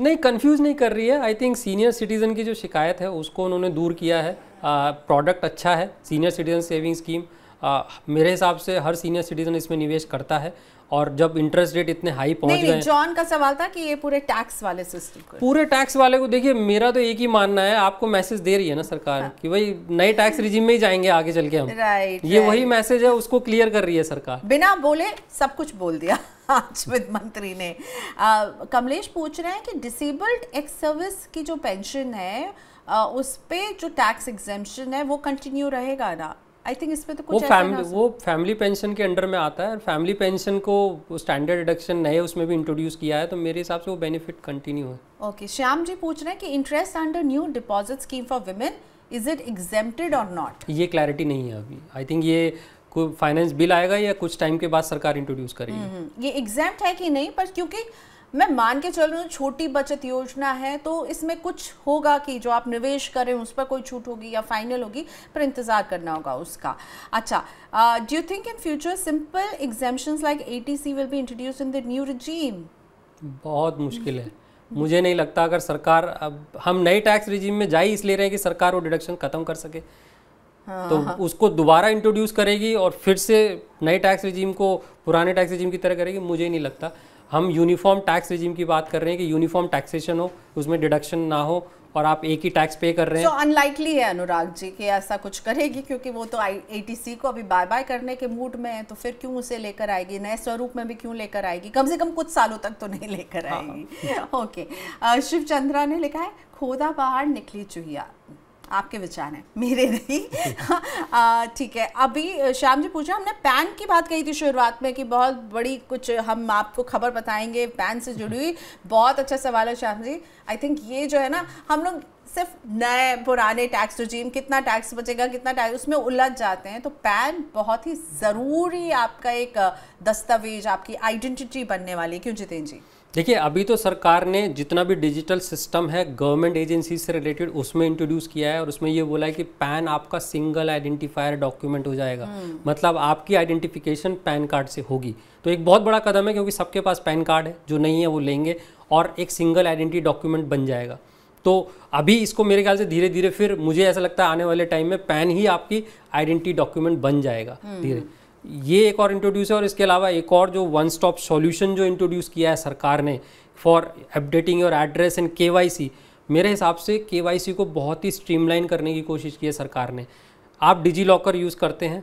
[SPEAKER 2] नहीं कन्फ्यूज़ नहीं कर रही है आई थिंक सीनियर सिटीज़न की जो शिकायत है उसको उन्होंने दूर किया है प्रोडक्ट अच्छा है सीनियर सिटीज़न सेविंग स्कीम आ, मेरे हिसाब से हर सीनियर सिटीजन इसमें निवेश करता है और जब इंटरेस्ट रेट इतने हाई पहुंच गए जॉन
[SPEAKER 1] का सवाल था कि ये पूरे टैक्स वाले सिस्टम को पूरे
[SPEAKER 2] टैक्स वाले को देखिए मेरा तो एक ही मानना है आपको मैसेज दे रही है ना सरकार हाँ। कि भाई नए टैक्स रिजिम में ही जाएंगे आगे चल के हम
[SPEAKER 1] राइट ये राइट। वही
[SPEAKER 2] मैसेज है उसको क्लियर कर रही है सरकार
[SPEAKER 1] बिना बोले सब कुछ बोल दिया आज वित्त मंत्री ने आ, कमलेश पूछ रहे हैं कि डिसेबल्ड एक्स सर्विस की जो पेंशन है आ, उस पर जो टैक्स एग्जेम्पन है वो कंटिन्यू रहेगा ना आई थिंक इसमें तो कुछ वो फैमिली वो
[SPEAKER 2] फैमिली पेंशन के अंडर में आता है फैमिली पेंशन को स्टैंडर्ड डिडक्शन नए उसमें भी इंट्रोड्यूस किया है तो मेरे हिसाब से वो बेनिफिट कंटिन्यू है
[SPEAKER 1] ओके श्याम जी पूछ रहे हैं कि interest under new deposit scheme for women is it exempted और नॉट
[SPEAKER 2] ये क्लैरिटी नहीं है अभी आई थिंक ये कोई फाइनेंस बिल आएगा या कुछ टाइम के बाद सरकार इंट्रोड्यूस करेगी हम्म,
[SPEAKER 1] हम्म। ये एग्जैम्प्ट है कि नहीं पर क्योंकि मैं मान के चल रही हूँ छोटी बचत योजना है तो इसमें कुछ होगा कि जो आप निवेश करें उस पर कोई छूट होगी या फाइनल होगी पर इंतज़ार करना होगा उसका अच्छा do you think in future simple exemption like A T C will be introduce in the new regime
[SPEAKER 2] बहुत मुश्किल है मुझे नहीं लगता अगर सरकार अब हम नए टैक्स रिजीम में जा ही इसलिए रहे हैं कि सरकार वो डिडक्शन ख़त्म कर सके हाँ, तो हाँ. उसको दोबारा इंट्रोड्यूस करेगी और फिर से नए टैक्स रिजीम को पुराने टैक्स रिजीम की तरह करेगी मुझे नहीं लगता हम यूनिफॉर्म टैक्स रिजीम की बात कर रहे हैं कि यूनिफॉर्म टैक्सेशन हो उसमें डिडक्शन ना हो और आप एक ही टैक्स पे कर रहे हैं तो
[SPEAKER 1] so, अनलाइकली है अनुराग जी कि ऐसा कुछ करेगी क्योंकि वो तो एटीसी को अभी बाय बाय करने के मूड में है तो फिर क्यों उसे लेकर आएगी नए स्वरूप में भी क्यों लेकर आएगी कम से कम कुछ सालों तक तो नहीं लेकर हाँ। आएगी ओके okay. शिव चंद्रा ने लिखा है खोदा बाहर निकली चुहिया आपके विचार हैं मेरे नहीं ठीक है अभी श्याम जी पूछा हमने पैन की बात कही थी शुरुआत में कि बहुत बड़ी कुछ हम आपको खबर बताएंगे पैन से जुड़ी हुई बहुत अच्छा सवाल है श्याम जी आई थिंक ये जो है ना हम लोग सिर्फ नए पुराने टैक्स रजीम कितना टैक्स बचेगा कितना टैक्स उसमें उलझ जाते हैं तो पैन बहुत ही ज़रूरी आपका एक दस्तावेज आपकी आइडेंटिटी बनने वाली है क्यों जितेंद्र जी
[SPEAKER 2] देखिए अभी तो सरकार ने जितना भी डिजिटल सिस्टम है गवर्नमेंट एजेंसी से रिलेटेड उसमें इंट्रोड्यूस किया है और उसमें ये बोला है कि पैन आपका सिंगल आइडेंटिफायर डॉक्यूमेंट हो जाएगा हम्म। मतलब आपकी आइडेंटिफिकेशन पैन कार्ड से होगी तो एक बहुत बड़ा कदम है क्योंकि सबके पास पैन कार्ड है जो नहीं है वो लेंगे और एक सिंगल आइडेंटिटी डॉक्यूमेंट बन जाएगा तो अभी इसको मेरे ख्याल से धीरे धीरे फिर मुझे ऐसा लगता है आने वाले टाइम में पैन ही आपकी आइडेंटिटी डॉक्यूमेंट बन जाएगा हम्म। धीरे ये एक और इंट्रोड्यूस है और इसके अलावा एक और जो वन स्टॉप सॉल्यूशन जो इंट्रोड्यूस किया है सरकार ने for updating your address and के मेरे हिसाब से के को बहुत ही स्ट्रीमलाइन करने की कोशिश की है सरकार ने आप डिजी लॉकर यूज़ करते हैं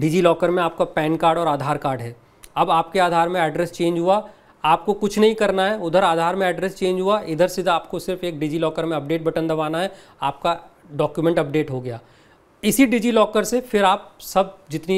[SPEAKER 2] डिजी लॉकर में आपका पैन कार्ड और आधार कार्ड है अब आपके आधार में एड्रेस चेंज हुआ आपको कुछ नहीं करना है उधर आधार में एड्रेस चेंज हुआ इधर सीधा आपको सिर्फ एक डिजी लॉकर में अपडेट बटन दबाना है आपका डॉक्यूमेंट अपडेट हो गया इसी डिजी लॉकर से फिर आप सब जितनी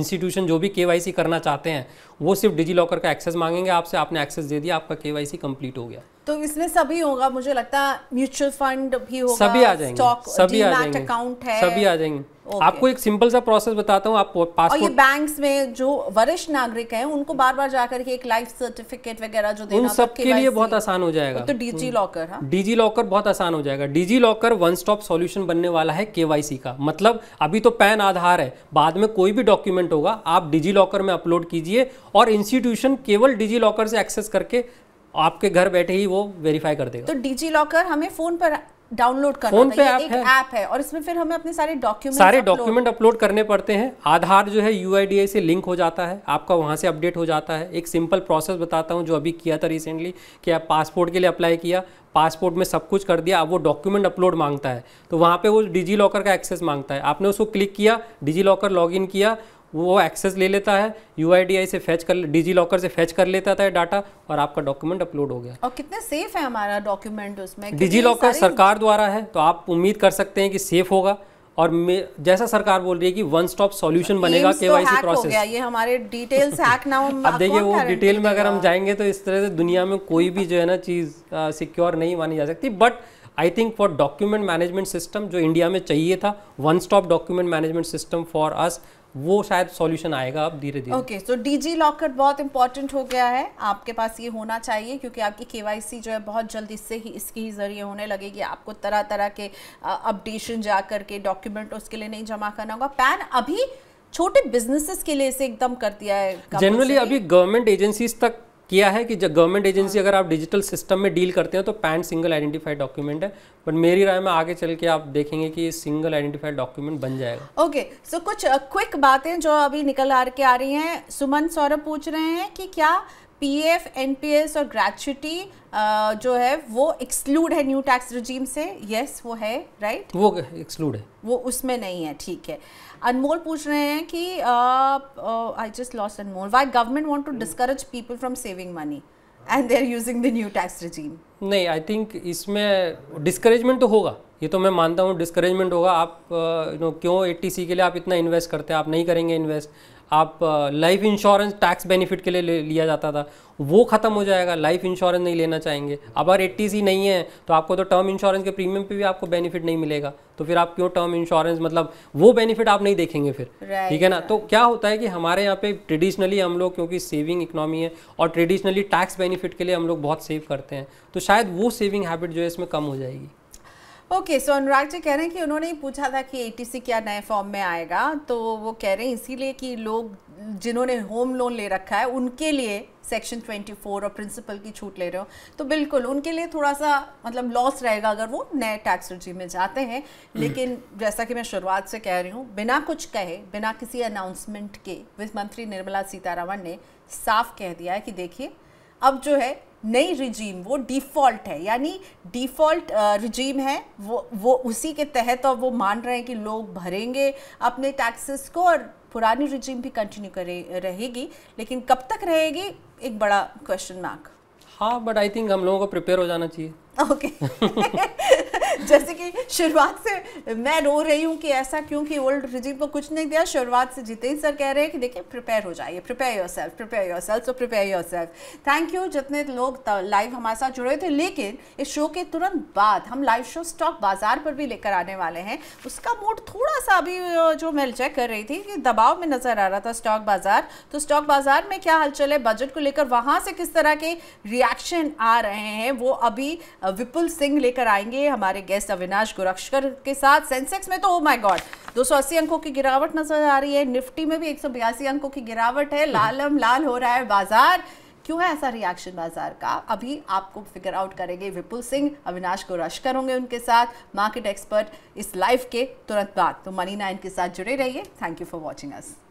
[SPEAKER 2] इंस्टीट्यूशन जो भी केवाईसी करना चाहते हैं वो सिर्फ डिजी लॉकर का एक्सेस मांगेंगे आपसे आपने एक्सेस दे दिया आपका केवाईसी कंप्लीट हो गया
[SPEAKER 1] तो इसमें सभी होगा मुझे लगता है म्यूचुअल फंड भी होगा सभी आ जाएंगे सभी आ जाएंगे अकाउंट है सभी आ
[SPEAKER 2] जाएंगे okay. आपको एक सिंपल सा प्रोसेस बताता हूँ आप पासपोर्ट और ये
[SPEAKER 1] बैंक्स में जो वरिष्ठ नागरिक हैं उनको बार बार जाकर के एक लाइफ सर्टिफिकेट वगैरह जो देना उन सब के लिए तो हाँ।
[SPEAKER 2] बहुत आसान हो जाएगा तो डीजी लॉकर डीजी लॉकर बहुत आसान हो जाएगा DigiLocker one stop solution बनने वाला है केवाईसी का मतलब अभी तो पैन आधार है बाद में कोई भी डॉक्यूमेंट होगा आप डिजी लॉकर में अपलोड कीजिए और इंस्टीट्यूशन केवल डिजी लॉकर से एक्सेस करके आपके घर बैठे ही वो वेरीफाई कर देगा तो
[SPEAKER 1] डिजी लॉकर हमें फोन पर डाउनलोड करना फोन पे ऐप है ऐप है और इसमें फिर हमें अपने सारे डॉक्यूमेंट सारे डॉक्यूमेंट
[SPEAKER 2] अपलोड करने पड़ते हैं आधार जो है यू से लिंक हो जाता है आपका वहाँ से अपडेट हो जाता है एक सिंपल प्रोसेस बताता हूँ जो अभी किया था रिसेंटली कि आप पासपोर्ट के लिए अप्लाई किया पासपोर्ट में सब कुछ कर दिया अब वो डॉक्यूमेंट अपलोड मांगता है तो वहाँ पे वो डिजी लॉकर का एक्सेस मांगता है आपने उसको क्लिक किया डिजी लॉकर लॉग किया वो एक्सेस ले लेता है यू से फैच कर डिजी लॉकर से फैच कर लेता था डाटा और आपका डॉक्यूमेंट अपलोड हो गया
[SPEAKER 1] और कितने सेफ है हमारा डॉक्यूमेंट उसमें डिजी लॉकर
[SPEAKER 2] सरकार द्वारा है तो आप उम्मीद कर सकते हैं कि सेफ होगा और जैसा सरकार बोल रही है कि वन स्टॉप सॉल्यूशन बनेगा के वाई सी प्रोसेस ये
[SPEAKER 1] हमारे डिटेल्स हैक ना हो अब देखिए वो डिटेल
[SPEAKER 2] में अगर हम जाएंगे तो इस तरह से दुनिया में कोई भी जो है ना चीज़ सिक्योर नहीं मानी जा सकती but I think for document management system जो इंडिया में चाहिए था one stop document management system for us वो शायद सॉल्यूशन आएगा अब धीरे धीरे ओके
[SPEAKER 1] सो डीजी लॉकर बहुत इंपॉर्टेंट हो गया है आपके पास ये होना चाहिए क्योंकि आपकी केवाईसी जो है बहुत जल्द इससे ही इसके ही ज़रिए होने लगेगी आपको तरह तरह के अपडेशन जा करके डॉक्यूमेंट उसके लिए नहीं जमा करना होगा पैन अभी छोटे बिजनेसेस के लिए इसे एकदम कर दिया है जनरली
[SPEAKER 2] अभी गवर्नमेंट एजेंसीज तक किया है कि जब गवर्नमेंट एजेंसी हाँ। अगर आप डिजिटल सिस्टम में डील करते हैं तो पैन सिंगल आइडेंटिफाइड डॉक्यूमेंट है बट मेरी राय में आगे चल के आप देखेंगे कि सिंगल आइडेंटिफाइड डॉक्यूमेंट बन जाएगा
[SPEAKER 1] ओके okay, सो so कुछ क्विक uh, बातें जो अभी निकल आ के आ रही हैं सुमन सौरभ पूछ रहे हैं कि क्या पी एस और ग्रेचुटी uh, जो है वो एक्सक्लूड है न्यू टैक्स रिजीम से यस yes, वो है राइट right?
[SPEAKER 2] वो एक्सक्लूड है
[SPEAKER 1] वो उसमें नहीं है ठीक है अनमोल पूछ रहे हैं कि I just loss Anmol why government want to discourage people from saving money and they are using the new tax regime
[SPEAKER 2] नहीं आई थिंक इसमें डिस्करेजमेंट तो होगा ये तो मैं मानता हूँ डिस्करेजमेंट होगा आप यू uh, नो क्यों ए के लिए आप इतना इन्वेस्ट करते हैं आप नहीं करेंगे इन्वेस्ट आप लाइफ इंश्योरेंस टैक्स बेनिफिट के लिए ले लिया जाता था वो ख़त्म हो जाएगा लाइफ इंश्योरेंस नहीं लेना चाहेंगे अब अगर एट्टी सी नहीं है तो आपको तो टर्म इंश्योरेंस के प्रीमियम पे भी आपको बेनिफिट नहीं मिलेगा तो फिर आप क्यों टर्म इंश्योरेंस मतलब वो बेनिफिट आप नहीं देखेंगे फिर ठीक है ना तो क्या होता है कि हमारे यहाँ पे ट्रेडिशनली हम लोग क्योंकि सेविंग इकोनॉमी है और ट्रेडिशनली टैक्स बेनिफिट के लिए हम लोग बहुत सेव करते हैं तो शायद वो सेविंग हैबिट जो है इसमें कम हो जाएगी
[SPEAKER 1] ओके सो अनुराग जी कह रहे हैं कि उन्होंने ही पूछा था कि एटीसी क्या नए फॉर्म में आएगा तो वो कह रहे हैं इसीलिए कि लोग जिन्होंने होम लोन ले रखा है उनके लिए सेक्शन 24 और प्रिंसिपल की छूट ले रहे हो तो बिल्कुल उनके लिए थोड़ा सा मतलब लॉस रहेगा अगर वो नए टैक्स रजी में जाते हैं लेकिन जैसा कि मैं शुरुआत से कह रही हूँ बिना कुछ कहे बिना किसी अनाउंसमेंट के वित्त मंत्री निर्मला सीतारमण ने साफ कह दिया है कि देखिए अब जो है नई रिजीम वो डिफ़ॉल्ट है यानी डिफ़ॉल्ट रिजीम है वो वो उसी के तहत और वो मान रहे हैं कि लोग भरेंगे अपने टैक्सेस को और पुरानी रिजीम भी कंटिन्यू करे रहेगी लेकिन कब तक रहेगी एक बड़ा क्वेश्चन मार्क
[SPEAKER 2] हाँ बट आई थिंक हम लोगों को प्रिपेयर हो जाना चाहिए ओके
[SPEAKER 1] जैसे कि शुरुआत से मैं रो रही हूँ कि ऐसा क्योंकि ओल्ड रिजीम को कुछ नहीं दिया शुरुआत से ही सर कह रहे हैं कि देखिए प्रिपेयर हो जाइए prepare yourself prepare yourself so prepare yourself thank you जितने लोग लाइव हमारे साथ जुड़े थे लेकिन इस शो के तुरंत बाद हम लाइव शो स्टॉक बाजार पर भी लेकर आने वाले हैं उसका मूड थोड़ा सा अभी जो मैं चेक कर रही थी कि दबाव में नजर आ रहा था स्टॉक बाजार तो स्टॉक बाजार में क्या हलचल है बजट को लेकर वहाँ से किस तरह के रिएक्शन आ रहे हैं वो अभी विपुल सिंह लेकर आएंगे हमारे गेस्ट अविनाश गोरक्षकर के साथ सेंसेक्स में तो ओ माय गॉड 280 अंकों की गिरावट नजर आ रही है निफ्टी में भी एक अंकों की गिरावट है लालम लाल हो रहा है बाजार क्यों है ऐसा रिएक्शन बाजार का अभी आपको फिगर आउट करेंगे विपुल सिंह अविनाश को रश करेंगे उनके साथ मार्केट एक्सपर्ट इस लाइव के तुरंत बाद तो मनी नाइन के साथ जुड़े रहिए thank you for watching us